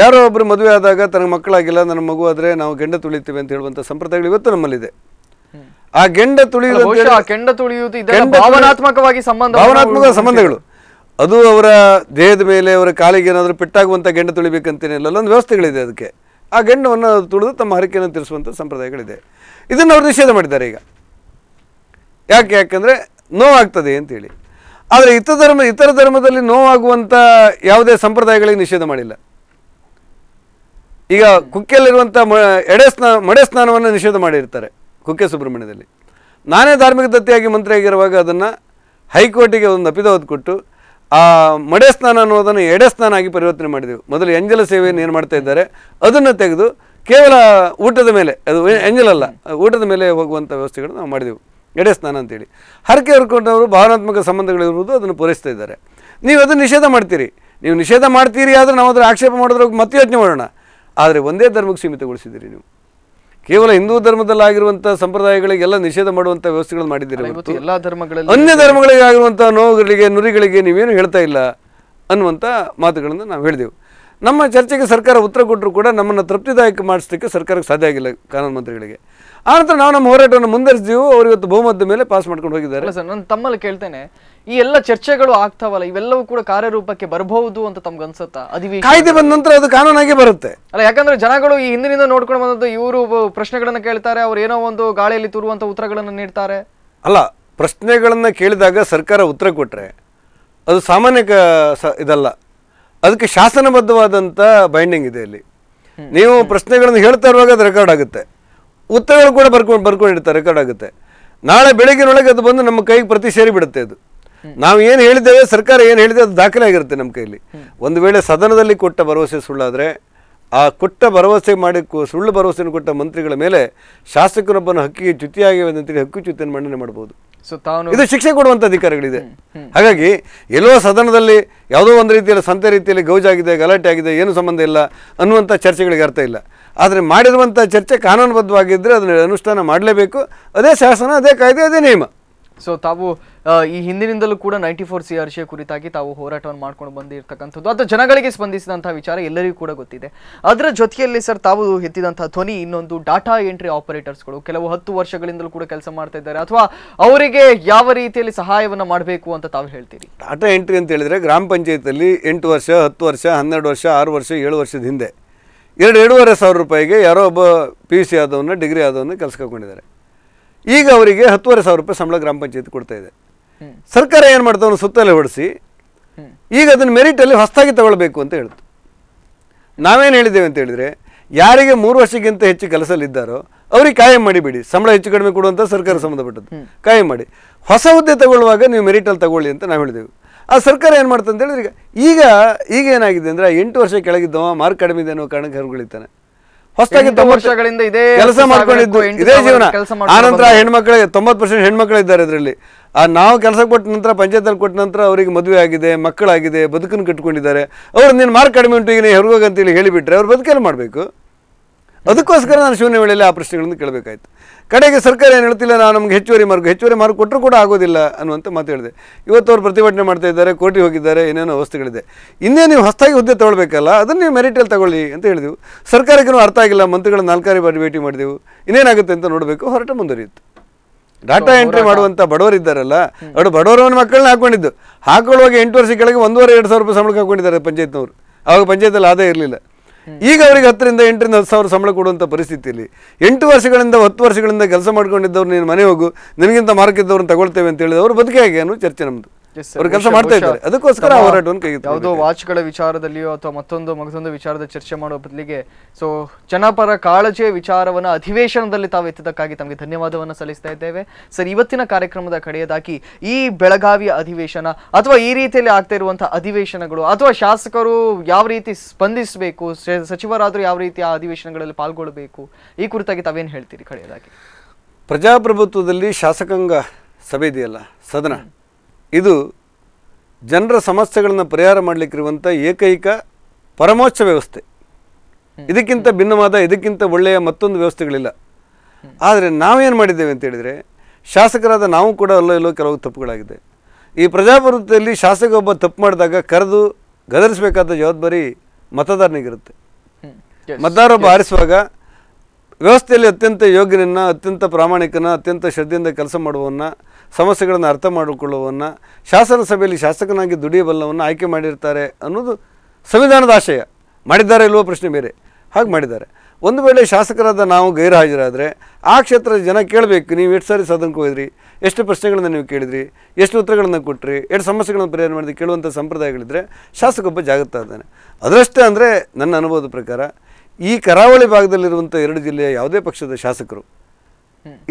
ಯಾರೋ ಒಬ್ಬರು ಮದುವೆ ಆದಾಗ ತನಗೆ ಮಕ್ಕಳಾಗಿಲ್ಲ ನನ್ನ ಮಗು ಆದರೆ ನಾವು ಗೆಂಡ ತುಳಿತೀವಿ ಅಂತ ಹೇಳುವಂಥ ಸಂಪ್ರದಾಯಗಳು ಇವತ್ತು ನಮ್ಮಲ್ಲಿದೆ ಆ ಗೆಂಡ ತುಳಿಯುವುದು ಭಾವನಾತ್ಮಕವಾಗಿ ಸಂಬಂಧ ಭಾವನಾತ್ಮಕ ಸಂಬಂಧಗಳು ಅದು ಅವರ ದೇಹದ ಮೇಲೆ ಅವರ ಕಾಲಿಗೆ ಏನಾದರೂ ಪೆಟ್ಟಾಗುವಂಥ ಗೆಂಡು ತುಳಿಬೇಕಂತೇನಿಲ್ಲ ಒಂದು ವ್ಯವಸ್ಥೆಗಳಿದೆ ಅದಕ್ಕೆ ಆ ಗೆಂಡವನ್ನು ತುಳಿದು ತಮ್ಮ ಹರಕೆಯನ್ನು ತಿಳಿಸುವಂಥ ಸಂಪ್ರದಾಯಗಳಿದೆ ಇದನ್ನು ಅವರು ನಿಷೇಧ ಮಾಡಿದ್ದಾರೆ ಈಗ ಯಾಕೆ ಯಾಕಂದರೆ ನೋವಾಗ್ತದೆ ಅಂತೇಳಿ ಆದರೆ ಇತರ ಧರ್ಮ ಇತರ ಧರ್ಮದಲ್ಲಿ ನೋವಾಗುವಂಥ ಯಾವುದೇ ಸಂಪ್ರದಾಯಗಳಿಗೆ ನಿಷೇಧ ಮಾಡಿಲ್ಲ ಈಗ ಕುಕ್ಕೆಯಲ್ಲಿರುವಂಥ ಮ ಎಡೆ ಸ್ನಾನ ಮಡೆ ಸ್ನಾನವನ್ನು ನಿಷೇಧ ಮಾಡಿರ್ತಾರೆ ಕುಕ್ಕೆ ಸುಬ್ರಹ್ಮಣ್ಯದಲ್ಲಿ ನಾನೇ ಧಾರ್ಮಿಕ ದತ್ತಿಯಾಗಿ ಮಂತ್ರಿಯಾಗಿರುವಾಗ ಅದನ್ನು ಹೈಕೋರ್ಟಿಗೆ ಒಂದು ಅಪಿದಾವತ್ ಕೊಟ್ಟು ಆ ಮಡೆ ಸ್ನಾನ ಅನ್ನೋದನ್ನು ಎಡೆ ಸ್ನಾನ ಆಗಿ ಪರಿವರ್ತನೆ ಮಾಡಿದೆವು ಮೊದಲು ಎಂಜಲ ಸೇವೆಯನ್ನು ಏನು ಮಾಡ್ತಾ ಇದ್ದಾರೆ ಅದನ್ನು ತೆಗೆದು ಕೇವಲ ಊಟದ ಮೇಲೆ ಅದು ಎಂಜಲಲ್ಲ ಊಟದ ಮೇಲೆ ಹೋಗುವಂಥ ವ್ಯವಸ್ಥೆಗಳನ್ನು ನಾವು ಮಾಡಿದೆವು ಎಡೆ ಸ್ನಾನ ಅಂತೇಳಿ ಹರಕೆ ಹರ್ಕೊಂಡವರು ಭಾವನಾತ್ಮಕ ಸಂಬಂಧಗಳಿರ್ಬೋದು ಅದನ್ನು ಪೂರೈಸ್ತಾ ಇದ್ದಾರೆ ನೀವು ಅದನ್ನು ನಿಷೇಧ ಮಾಡ್ತೀರಿ ನೀವು ನಿಷೇಧ ಮಾಡ್ತೀರಿ ಆದರೆ ನಾವು ಅದರ ಆಕ್ಷೇಪ ಮಾಡಿದ್ರೆ ಮತ್ತೆ ಯೋಚನೆ ಮಾಡೋಣ ಆದರೆ ಒಂದೇ ಧರ್ಮಕ್ಕೆ ಸೀಮಿತಗೊಳಿಸಿದ್ದೀರಿ ನೀವು ಕೇವಲ ಹಿಂದೂ ಧರ್ಮದಲ್ಲಾಗಿರುವಂಥ ಸಂಪ್ರದಾಯಗಳಿಗೆಲ್ಲ ನಿಷೇಧ ಮಾಡುವಂಥ ವ್ಯವಸ್ಥೆಗಳನ್ನು ಮಾಡಿದ್ದೀರಿ ಎಲ್ಲ ಧರ್ಮಗಳಲ್ಲಿ ಅನ್ಯ ನೋವುಗಳಿಗೆ ನುರಿಗಳಿಗೆ ನೀವೇನು ಹೇಳ್ತಾ ಇಲ್ಲ ಅನ್ನುವಂಥ ಮಾತುಗಳನ್ನು ನಾವು ಹೇಳಿದೆವು ನಮ್ಮ ಚರ್ಚೆಗೆ ಸರ್ಕಾರ ಉತ್ತರ ಕೊಟ್ಟರು ಕೂಡ ನಮ್ಮನ್ನು ತೃಪ್ತಿದಾಯಕ ಮಾಡಿಸ್ಲಿಕ್ಕೆ ಸರ್ಕಾರಕ್ಕೆ ಸಾಧ್ಯ ಆಗಿಲ್ಲ ಕಾನೂನು ಮಂತ್ರಿಗಳಿಗೆ ಆನಂತರ ನಾವು ನಮ್ಮ ಹೋರಾಟವನ್ನು ಮುಂದುವರಿಸಿದೀವಿ ಅವರು ಇವತ್ತು ಬಹುಮತದ ಮೇಲೆ ಪಾಸ್ ಮಾಡ್ಕೊಂಡು ಹೋಗಿದ್ದಾರೆ ಸರ್ ನಾನು ತಮ್ಮಲ್ಲಿ ಕೇಳ್ತೇನೆ ಈ ಎಲ್ಲ ಚರ್ಚೆಗಳು ಆಗ್ತಾವಲ್ಲ ಇವೆಲ್ಲವೂ ಕೂಡ ಕಾರ್ಯರೂಪಕ್ಕೆ ಬರಬಹುದು ಅಂತ ತಮ್ಗೆ ಅನ್ಸುತ್ತಾ ಅದಿವಿ ಕಾಯ್ದೆ ಬಂದ ನಂತರ ಅದು ಕಾನೂನಾಗಿ ಬರುತ್ತೆ ಅಲ್ಲ ಯಾಕಂದ್ರೆ ಜನಗಳು ಈ ಹಿಂದಿನಿಂದ ನೋಡ್ಕೊಂಡು ಬಂದದ್ದು ಇವರು ಪ್ರಶ್ನೆಗಳನ್ನ ಕೇಳ್ತಾರೆ ಅವ್ರು ಏನೋ ಒಂದು ಗಾಳಿಯಲ್ಲಿ ತೂರುವಂತ ಉತ್ತರಗಳನ್ನು ನೀಡ್ತಾರೆ ಅಲ್ಲ ಪ್ರಶ್ನೆಗಳನ್ನ ಕೇಳಿದಾಗ ಸರ್ಕಾರ ಉತ್ತರ ಕೊಟ್ರೆ ಅದು ಸಾಮಾನ್ಯ ಇದಲ್ಲ ಅದಕ್ಕೆ ಶಾಸನಬದ್ಧವಾದಂತ ಬೈಂಡಿಂಗ್ ಇದೆ ಇಲ್ಲಿ ನೀವು ಪ್ರಶ್ನೆಗಳನ್ನು ಹೇಳ್ತಾ ಇರುವಾಗ ಅದು ರೆಕಾರ್ಡ್ ಆಗುತ್ತೆ ಉತ್ತರಗಳು ಕೂಡ ಬರ್ಕೊಂಡು ಬರ್ಕೊಂಡಿರ್ತಾರೆ ರೆಕಾರ್ಡ್ ಆಗುತ್ತೆ ನಾಳೆ ಬೆಳಗಿನೊಳಗೆ ಅದು ಬಂದು ನಮ್ಮ ಕೈಗೆ ಪ್ರತಿ ಸೇರಿ ಬಿಡುತ್ತೆ ಅದು ನಾವು ಏನು ಹೇಳಿದ್ದೇವೆ ಸರ್ಕಾರ ಏನು ಹೇಳಿದೆ ಅದು ದಾಖಲೆ ಆಗಿರುತ್ತೆ ನಮ್ಮ ಕೈಯಲ್ಲಿ ಒಂದು ವೇಳೆ ಸದನದಲ್ಲಿ ಕೊಟ್ಟ ಭರವಸೆ ಸುಳ್ಳಾದರೆ ಆ ಕೊಟ್ಟ ಭರವಸೆ ಮಾಡಿ ಸುಳ್ಳು ಭರವಸೆಯನ್ನು ಕೊಟ್ಟ ಮಂತ್ರಿಗಳ ಮೇಲೆ ಶಾಸಕರೊಬ್ಬನ ಹಕ್ಕಿಗೆ ಚ್ಯುತಿಯಾಗಿವೆ ಅಂತೇಳಿ ಹಕ್ಕು ಚ್ಯುತಿಯನ್ನು ಮಂಡನೆ ಮಾಡ್ಬೋದು ಇದು ಶಿಕ್ಷೆ ಕೊಡುವಂಥ ಅಧಿಕಾರಿಗಳಿದೆ ಹಾಗಾಗಿ ಎಲ್ಲೋ ಸದನದಲ್ಲಿ ಯಾವುದೋ ಒಂದು ರೀತಿಯಲ್ಲಿ ಸಂತೆ ರೀತಿಯಲ್ಲಿ ಗೌಜಾಗಿದೆ ಗಲಾಟೆ ಆಗಿದೆ ಏನು ಸಂಬಂಧ ಇಲ್ಲ ಅನ್ನುವಂಥ ಚರ್ಚೆಗಳಿಗೆ ಅರ್ಥ ಇಲ್ಲ ಆದರೆ ಮಾಡಿರುವಂಥ ಚರ್ಚೆ ಕಾನೂನುಬದ್ಧವಾಗಿದ್ದರೆ ಅದನ್ನ ಅನುಷ್ಠಾನ ಮಾಡಲೇಬೇಕು ಅದೇ ಶಾಸನ ಅದೇ ಕಾಯ್ದೆ ಅದೇ ನಿಯಮ ಸೊ ತಾವು ಈ ಹಿಂದಿನಿಂದಲೂ ಕೂಡ ನೈಂಟಿ ಫೋರ್ ಸಿ ಆರ್ ಕುರಿತಾಗಿ ತಾವು ಹೋರಾಟವನ್ನು ಮಾಡ್ಕೊಂಡು ಬಂದಿರತಕ್ಕಂಥದ್ದು ಅಥವಾ ಜನಗಳಿಗೆ ಸ್ಪಂದಿಸಿದಂತಹ ವಿಚಾರ ಎಲ್ಲರಿಗೂ ಕೂಡ ಗೊತ್ತಿದೆ ಅದರ ಜೊತೆಯಲ್ಲಿ ಸರ್ ತಾವು ಎತ್ತಿದಂತಹ ಧ್ವನಿ ಇನ್ನೊಂದು ಡಾಟಾ ಎಂಟ್ರಿ ಆಪರೇಟರ್ಸ್ಗಳು ಕೆಲವು ಹತ್ತು ವರ್ಷಗಳಿಂದಲೂ ಕೂಡ ಕೆಲಸ ಮಾಡ್ತಾ ಇದ್ದಾರೆ ಅಥವಾ ಅವರಿಗೆ ಯಾವ ರೀತಿಯಲ್ಲಿ ಸಹಾಯವನ್ನು ಮಾಡಬೇಕು ಅಂತ ತಾವು ಹೇಳ್ತೀರಿ ಡಾಟಾ ಎಂಟ್ರಿ ಅಂತ ಹೇಳಿದ್ರೆ ಗ್ರಾಮ ಪಂಚಾಯತಲ್ಲಿ ಎಂಟು ವರ್ಷ ಹತ್ತು ವರ್ಷ ಹನ್ನೆರಡು ವರ್ಷ ಆರು ವರ್ಷ ಏಳು ವರ್ಷದ ಹಿಂದೆ ಎರಡು ಎರಡೂವರೆ ಸಾವಿರ ರೂಪಾಯಿಗೆ ಯಾರೋ ಒಬ್ಬ ಪಿ ಯು ಸಿ ಆದವನ್ನ ಡಿಗ್ರಿ ಆದವನ್ನ ಕೆಲಸಕ್ಕೆ ಕೊಂಡಿದ್ದಾರೆ ಈಗ ಅವರಿಗೆ ಹತ್ತುವರೆ ಸಾವಿರ ರೂಪಾಯಿ ಸಂಬಳ ಗ್ರಾಮ ಪಂಚಾಯತ್ ಕೊಡ್ತಾ ಇದೆ ಸರ್ಕಾರ ಏನು ಅವನು ಸುತ್ತಲೇ ಹೊಡೆಸಿ ಈಗ ಅದನ್ನು ಮೆರಿಟಲ್ಲಿ ಹೊಸದಾಗಿ ತಗೊಳ್ಬೇಕು ಅಂತ ಹೇಳ್ತು ನಾವೇನು ಹೇಳಿದ್ದೇವೆ ಅಂತ ಹೇಳಿದರೆ ಯಾರಿಗೆ ಮೂರು ವರ್ಷಕ್ಕಿಂತ ಹೆಚ್ಚು ಕೆಲಸಲ್ಲಿದ್ದಾರೋ ಅವ್ರಿಗೆ ಕಾಯಂ ಮಾಡಿಬಿಡಿ ಸಂಬಳ ಹೆಚ್ಚು ಕಡಿಮೆ ಕೊಡುವಂಥ ಸರ್ಕಾರ ಸಂಬಂಧಪಟ್ಟದ್ದು ಕಾಯಂ ಮಾಡಿ ಹೊಸ ಹುದ್ದೆ ತಗೊಳ್ಳುವಾಗ ನೀವು ಮೆರಿಟಲ್ಲಿ ತಗೊಳ್ಳಿ ಅಂತ ನಾವು ಹೇಳಿದೆವು ಆ ಸರ್ಕಾರ ಏನು ಮಾಡ್ತಂತ ಹೇಳಿದ್ರೆ ಈಗ ಈಗ ಏನಾಗಿದೆ ಅಂದರೆ ಎಂಟು ವರ್ಷ ಕೆಳಗಿದ್ದವ ಮಾರ್ಕ್ ಕಡಿಮೆ ಇದೆ ಅನ್ನೋ ಕಾರಣಕ್ಕೆ ಹರ್ಗೊಳಿತಾನೆ ಹೊಸದಾಗಿ ವರ್ಷಗಳಿಂದ ಇದೇ ಕೆಲಸ ಮಾಡ್ಕೊಂಡಿದ್ದು ಇದೇ ಜೀವನ ಆನಂತರ ಹೆಣ್ಮಕ್ಳಿಗೆ ತೊಂಬತ್ತು ಪರ್ಸೆಂಟ್ ಇದ್ದಾರೆ ಇದರಲ್ಲಿ ನಾವು ಕೆಲಸ ಕೊಟ್ಟ ನಂತರ ಪಂಚಾಯತಲ್ಲಿ ಕೊಟ್ಟ ನಂತರ ಅವರಿಗೆ ಮದುವೆ ಆಗಿದೆ ಮಕ್ಕಳಾಗಿದೆ ಬದುಕನ್ನು ಕಟ್ಕೊಂಡಿದ್ದಾರೆ ಅವ್ರು ನೀನು ಮಾರ್ಕ್ ಕಡಿಮೆ ಉಂಟು ಈಗ ಹೊರಗೋಗಂತೇಳಿ ಹೇಳಿಬಿಟ್ರೆ ಅವ್ರು ಬದುಕೇನು ಮಾಡಬೇಕು ಅದಕ್ಕೋಸ್ಕರ ನಾನು ಶೂನ್ಯ ವೇಳೆಯಲ್ಲಿ ಆ ಪ್ರಶ್ನೆಗಳನ್ನು ಕೇಳಬೇಕಾಯಿತು ಕಡೆಗೆ ಸರ್ಕಾರ ಏನು ಹೇಳ್ತಿಲ್ಲ ನಾನು ನಮ್ಗೆ ಹೆಚ್ಚುವರಿ ಮಾರ್ಗ ಹೆಚ್ಚುವರಿ ಮಾರ್ಗ ಕೊಟ್ಟರು ಕೂಡ ಆಗೋದಿಲ್ಲ ಅನ್ನುವಂಥ ಮಾತು ಹೇಳಿದೆ ಇವತ್ತು ಅವ್ರು ಪ್ರತಿಭಟನೆ ಮಾಡ್ತಾ ಇದ್ದಾರೆ ಕೋಟಿ ಹೋಗಿದ್ದಾರೆ ಏನೇನೋ ವಸ್ತುಗಳಿದೆ ಇನ್ನೇ ನೀವು ಹೊಸದಾಗಿ ಹುದ್ದೆ ತೊಗೊಳ್ಬೇಕಲ್ಲ ಅದನ್ನು ನೀವು ಮೆರಿಟಲ್ಲಿ ತಗೊಳ್ಳಿ ಅಂತ ಹೇಳಿದೆವು ಸರ್ಕಾರಕ್ಕೂ ಅರ್ಥ ಆಗಿಲ್ಲ ಮಂತ್ರಿಗಳನ್ನ ನಾಲ್ಕಾರಿ ಬಾರಿ ಭೇಟಿ ಮಾಡಿದೆವು ಇನ್ನೇನಾಗುತ್ತೆ ಅಂತ ನೋಡಬೇಕು ಹೊರಟ ಮುಂದುವರಿಯುತ್ತೆ ಡಾಟಾ ಎಂಟ್ರಿ ಮಾಡುವಂಥ ಇದ್ದಾರಲ್ಲ ಅವರು ಬಡವರವನ್ನ ಮಕ್ಕಳನ್ನ ಹಾಕೊಂಡಿದ್ದು ಹಾಕೊಳ್ಳುವಾಗ ಎಂಟು ವರ್ಷ ಕೆಳಗೆ ಒಂದೂವರೆ ಎರಡು ಸಾವಿರ ರೂಪಾಯಿ ಸಂಬಳಕ್ಕೆ ಹಾಕೊಂಡಿದ್ದಾರೆ ಪಂಚಾಯತ್ನವರು ಆವಾಗ ಪಂಚಾಯತಲ್ಲಿ ಆದಾಯ ಇರಲಿಲ್ಲ ಈಗ ಅವರಿಗೆ ಹತ್ತರಿಂದ ಎಂಟರಿಂದ ಹತ್ತು ಸಾವಿರ ಸಂಬಳ ಕೊಡುವಂಥ ಪರಿಸ್ಥಿತಿಯಲ್ಲಿ ಎಂಟು ವರ್ಷಗಳಿಂದ ಹತ್ತು ವರ್ಷಗಳಿಂದ ಕೆಲಸ ಮಾಡ್ಕೊಂಡಿದ್ದವ್ರು ನೀನು ಮನೆ ಹೋಗು ನಿನಗಿಂತ ಮಾರ್ಕೆಟ್ದವ್ರನ್ನ ತಗೊಳ್ತೇವೆ ಅಂತ ಹೇಳಿದವರು ಅವ್ರು ಬದುಕಿ ಹಾಗೆ ಅನ್ನೋ ಚರ್ಚೆ ನಮ್ಮದು ಅವ್ರ ಕೆಲಸ ಮಾಡ್ತಾ ಇದ್ದಾರೆ ಅದಕ್ಕೋಸ್ಕರ ಯಾವುದೋ ವಾಚ್ಗಳ ವಿಚಾರದಲ್ಲಿಯೋ ಅಥವಾ ಮತ್ತೊಂದು ಮಗದೊಂದು ವಿಚಾರದ ಚರ್ಚೆ ಮಾಡುವ ಬದಲಿಗೆ ಸೊ ಜನಪರ ಕಾಳಜಿಯ ವಿಚಾರವನ್ನ ಅಧಿವೇಶನದಲ್ಲಿ ತಾವು ಎತ್ತಿದ್ದಕ್ಕಾಗಿ ತಮಗೆ ಧನ್ಯವಾದವನ್ನು ಸಲ್ಲಿಸ್ತಾ ಇದ್ದೇವೆ ಸರ್ ಇವತ್ತಿನ ಕಾರ್ಯಕ್ರಮದ ಕಡೆಯದಾಗಿ ಈ ಬೆಳಗಾವಿಯ ಅಧಿವೇಶನ ಅಥವಾ ಈ ರೀತಿಯಲ್ಲಿ ಆಗ್ತಾ ಇರುವಂತಹ ಅಧಿವೇಶನಗಳು ಅಥವಾ ಶಾಸಕರು ಯಾವ ರೀತಿ ಸ್ಪಂದಿಸಬೇಕು ಸಚಿವರಾದರೂ ಯಾವ ರೀತಿ ಆ ಅಧಿವೇಶನಗಳಲ್ಲಿ ಪಾಲ್ಗೊಳ್ಳಬೇಕು ಈ ಕುರಿತಾಗಿ ತಾವೇನು ಹೇಳ್ತೀರಿ ಕಡೆಯದಾಗಿ ಪ್ರಜಾಪ್ರಭುತ್ವದಲ್ಲಿ ಶಾಸಕಾಂಗ ಸಭೆ ಇದೆಯಲ್ಲ ಸದನ ಇದು ಜನರ ಸಮಸ್ಯೆಗಳನ್ನು ಪರಿಹಾರ ಮಾಡಲಿಕ್ಕಿರುವಂಥ ಏಕೈಕ ಪರಮೋಚ್ಚ ವ್ಯವಸ್ಥೆ ಇದಕ್ಕಿಂತ ಭಿನ್ನವಾದ ಇದಕ್ಕಿಂತ ಒಳ್ಳೆಯ ಮತ್ತೊಂದು ವ್ಯವಸ್ಥೆಗಳಿಲ್ಲ ಆದರೆ ನಾವೇನು ಮಾಡಿದ್ದೇವೆ ಅಂತ ಹೇಳಿದರೆ ಶಾಸಕರಾದ ನಾವು ಕೂಡ ಅಲ್ಲೋ ಇಲ್ಲೋ ಕೆಲವು ತಪ್ಪುಗಳಾಗಿದೆ ಈ ಪ್ರಜಾಪ್ರಭುತ್ವದಲ್ಲಿ ಶಾಸಕ ಒಬ್ಬ ತಪ್ಪು ಮಾಡಿದಾಗ ಕರೆದು ಗದರಿಸಬೇಕಾದ ಜವಾಬ್ದಾರಿ ಮತದಾರನಿಗಿರುತ್ತೆ ಮತದಾರೊಬ್ಬ ಆರಿಸುವಾಗ ವ್ಯವಸ್ಥೆಯಲ್ಲಿ ಅತ್ಯಂತ ಯೋಗ್ಯನನ್ನು ಅತ್ಯಂತ ಪ್ರಾಮಾಣಿಕನ ಅತ್ಯಂತ ಶ್ರದ್ಧೆಯಿಂದ ಕೆಲಸ ಮಾಡುವವನ್ನ ಸಮಸ್ಯೆಗಳನ್ನು ಅರ್ಥ ಮಾಡಿಕೊಳ್ಳುವನ್ನ ಶಾಸನ ಸಭೆಯಲ್ಲಿ ಶಾಸಕನಾಗಿ ದುಡಿಯಬಲ್ಲವನ್ನು ಆಯ್ಕೆ ಮಾಡಿರ್ತಾರೆ ಅನ್ನೋದು ಸಂವಿಧಾನದ ಆಶಯ ಮಾಡಿದ್ದಾರೆ ಇಲ್ವೋ ಪ್ರಶ್ನೆ ಬೇರೆ ಹಾಗೆ ಮಾಡಿದ್ದಾರೆ ಒಂದು ವೇಳೆ ಶಾಸಕರಾದ ನಾವು ಗೈರಹಾಜರಾದರೆ ಆ ಕ್ಷೇತ್ರದ ಜನ ಕೇಳಬೇಕು ನೀವು ಎಷ್ಟು ಸಾರಿ ಸದನಕ್ಕೆ ಹೋದ್ರಿ ಎಷ್ಟು ಪ್ರಶ್ನೆಗಳನ್ನು ನೀವು ಕೇಳಿದ್ರಿ ಎಷ್ಟು ಉತ್ತರಗಳನ್ನು ಕೊಟ್ಟ್ರಿ ಎರಡು ಸಮಸ್ಯೆಗಳನ್ನು ಪರಿಹಾರ ಮಾಡಿದ್ರಿ ಕೇಳುವಂಥ ಸಂಪ್ರದಾಯಗಳಿದ್ದರೆ ಶಾಸಕೊಬ್ಬ ಜಾಗೃತ ಇದ್ದಾನೆ ಅದರಷ್ಟೇ ಅಂದರೆ ನನ್ನ ಅನುಭವದ ಪ್ರಕಾರ ಈ ಕರಾವಳಿ ಭಾಗದಲ್ಲಿರುವಂಥ ಎರಡು ಜಿಲ್ಲೆಯ ಯಾವುದೇ ಪಕ್ಷದ ಶಾಸಕರು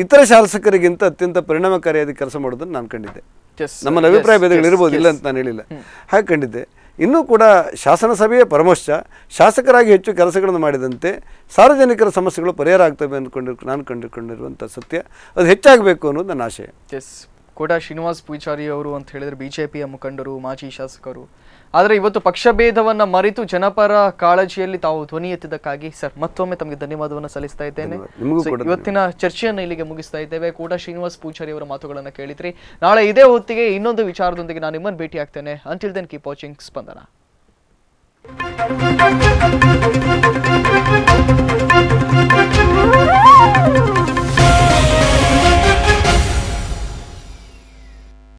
ಇತರ ಶಾಸಕರಿಗಿಂತ ಅತ್ಯಂತ ಪರಿಣಾಮಕಾರಿಯಾಗಿ ಕೆಲಸ ಮಾಡೋದನ್ನು ನಾನು ಕಂಡಿದ್ದೆ ನಮ್ಮಲ್ಲಿ ಅಭಿಪ್ರಾಯ ಭೇದಗಳು ಇಲ್ಲ ಅಂತ ನಾನು ಹೇಳಿಲ್ಲ ಹಾಗೆ ಕಂಡಿದ್ದೆ ಇನ್ನೂ ಕೂಡ ಶಾಸನಸಭೆಯೇ ಪರಮೋಚ್ಚ ಶಾಸಕರಾಗಿ ಹೆಚ್ಚು ಕೆಲಸಗಳನ್ನು ಮಾಡಿದಂತೆ ಸಾರ್ವಜನಿಕರ ಸಮಸ್ಯೆಗಳು ಪರಿಹಾರ ಆಗ್ತವೆ ಅಂದ್ಕೊಂಡಿರು ನಾನು ಕಂಡುಕೊಂಡಿರುವಂಥ ಸತ್ಯ ಅದು ಹೆಚ್ಚಾಗಬೇಕು ಅನ್ನೋದು ನನ್ನ ಆಶಯ ಎಸ್ ಕೋಟಾ ಶ್ರೀನಿವಾಸ್ ಪೂಜಾರಿ ಅವರು ಅಂತ ಹೇಳಿದರೆ ಬಿ ಮುಖಂಡರು ಮಾಜಿ ಶಾಸಕರು ಆದರೆ ಇವತ್ತು ಪಕ್ಷಭೇದವನ್ನ ಮರೆತು ಜನಪರ ಕಾಳಜಿಯಲ್ಲಿ ತಾವು ಧ್ವನಿ ಎತ್ತಿದ್ದಕ್ಕಾಗಿ ಸರ್ ಮತ್ತೊಮ್ಮೆ ತಮಗೆ ಧನ್ಯವಾದವನ್ನು ಸಲ್ಲಿಸ್ತಾ ಇದ್ದೇನೆ ಇವತ್ತಿನ ಚರ್ಚೆಯನ್ನು ಇಲ್ಲಿಗೆ ಮುಗಿಸ್ತಾ ಇದ್ದೇವೆ ಕೂಡ ಶ್ರೀನಿವಾಸ್ ಪೂಜಾರಿ ಅವರ ಮಾತುಗಳನ್ನು ಕೇಳಿದ್ರಿ ನಾಳೆ ಇದೇ ಹೊತ್ತಿಗೆ ಇನ್ನೊಂದು ವಿಚಾರದೊಂದಿಗೆ ನಾನು ನಿಮ್ಮನ್ನು ಭೇಟಿ ಆಗ್ತೇನೆ ಅಂಟಿಲ್ ದೆನ್ ಕೀಪ್ ವಾಚಿಂಗ್ ಸ್ಪಂದನ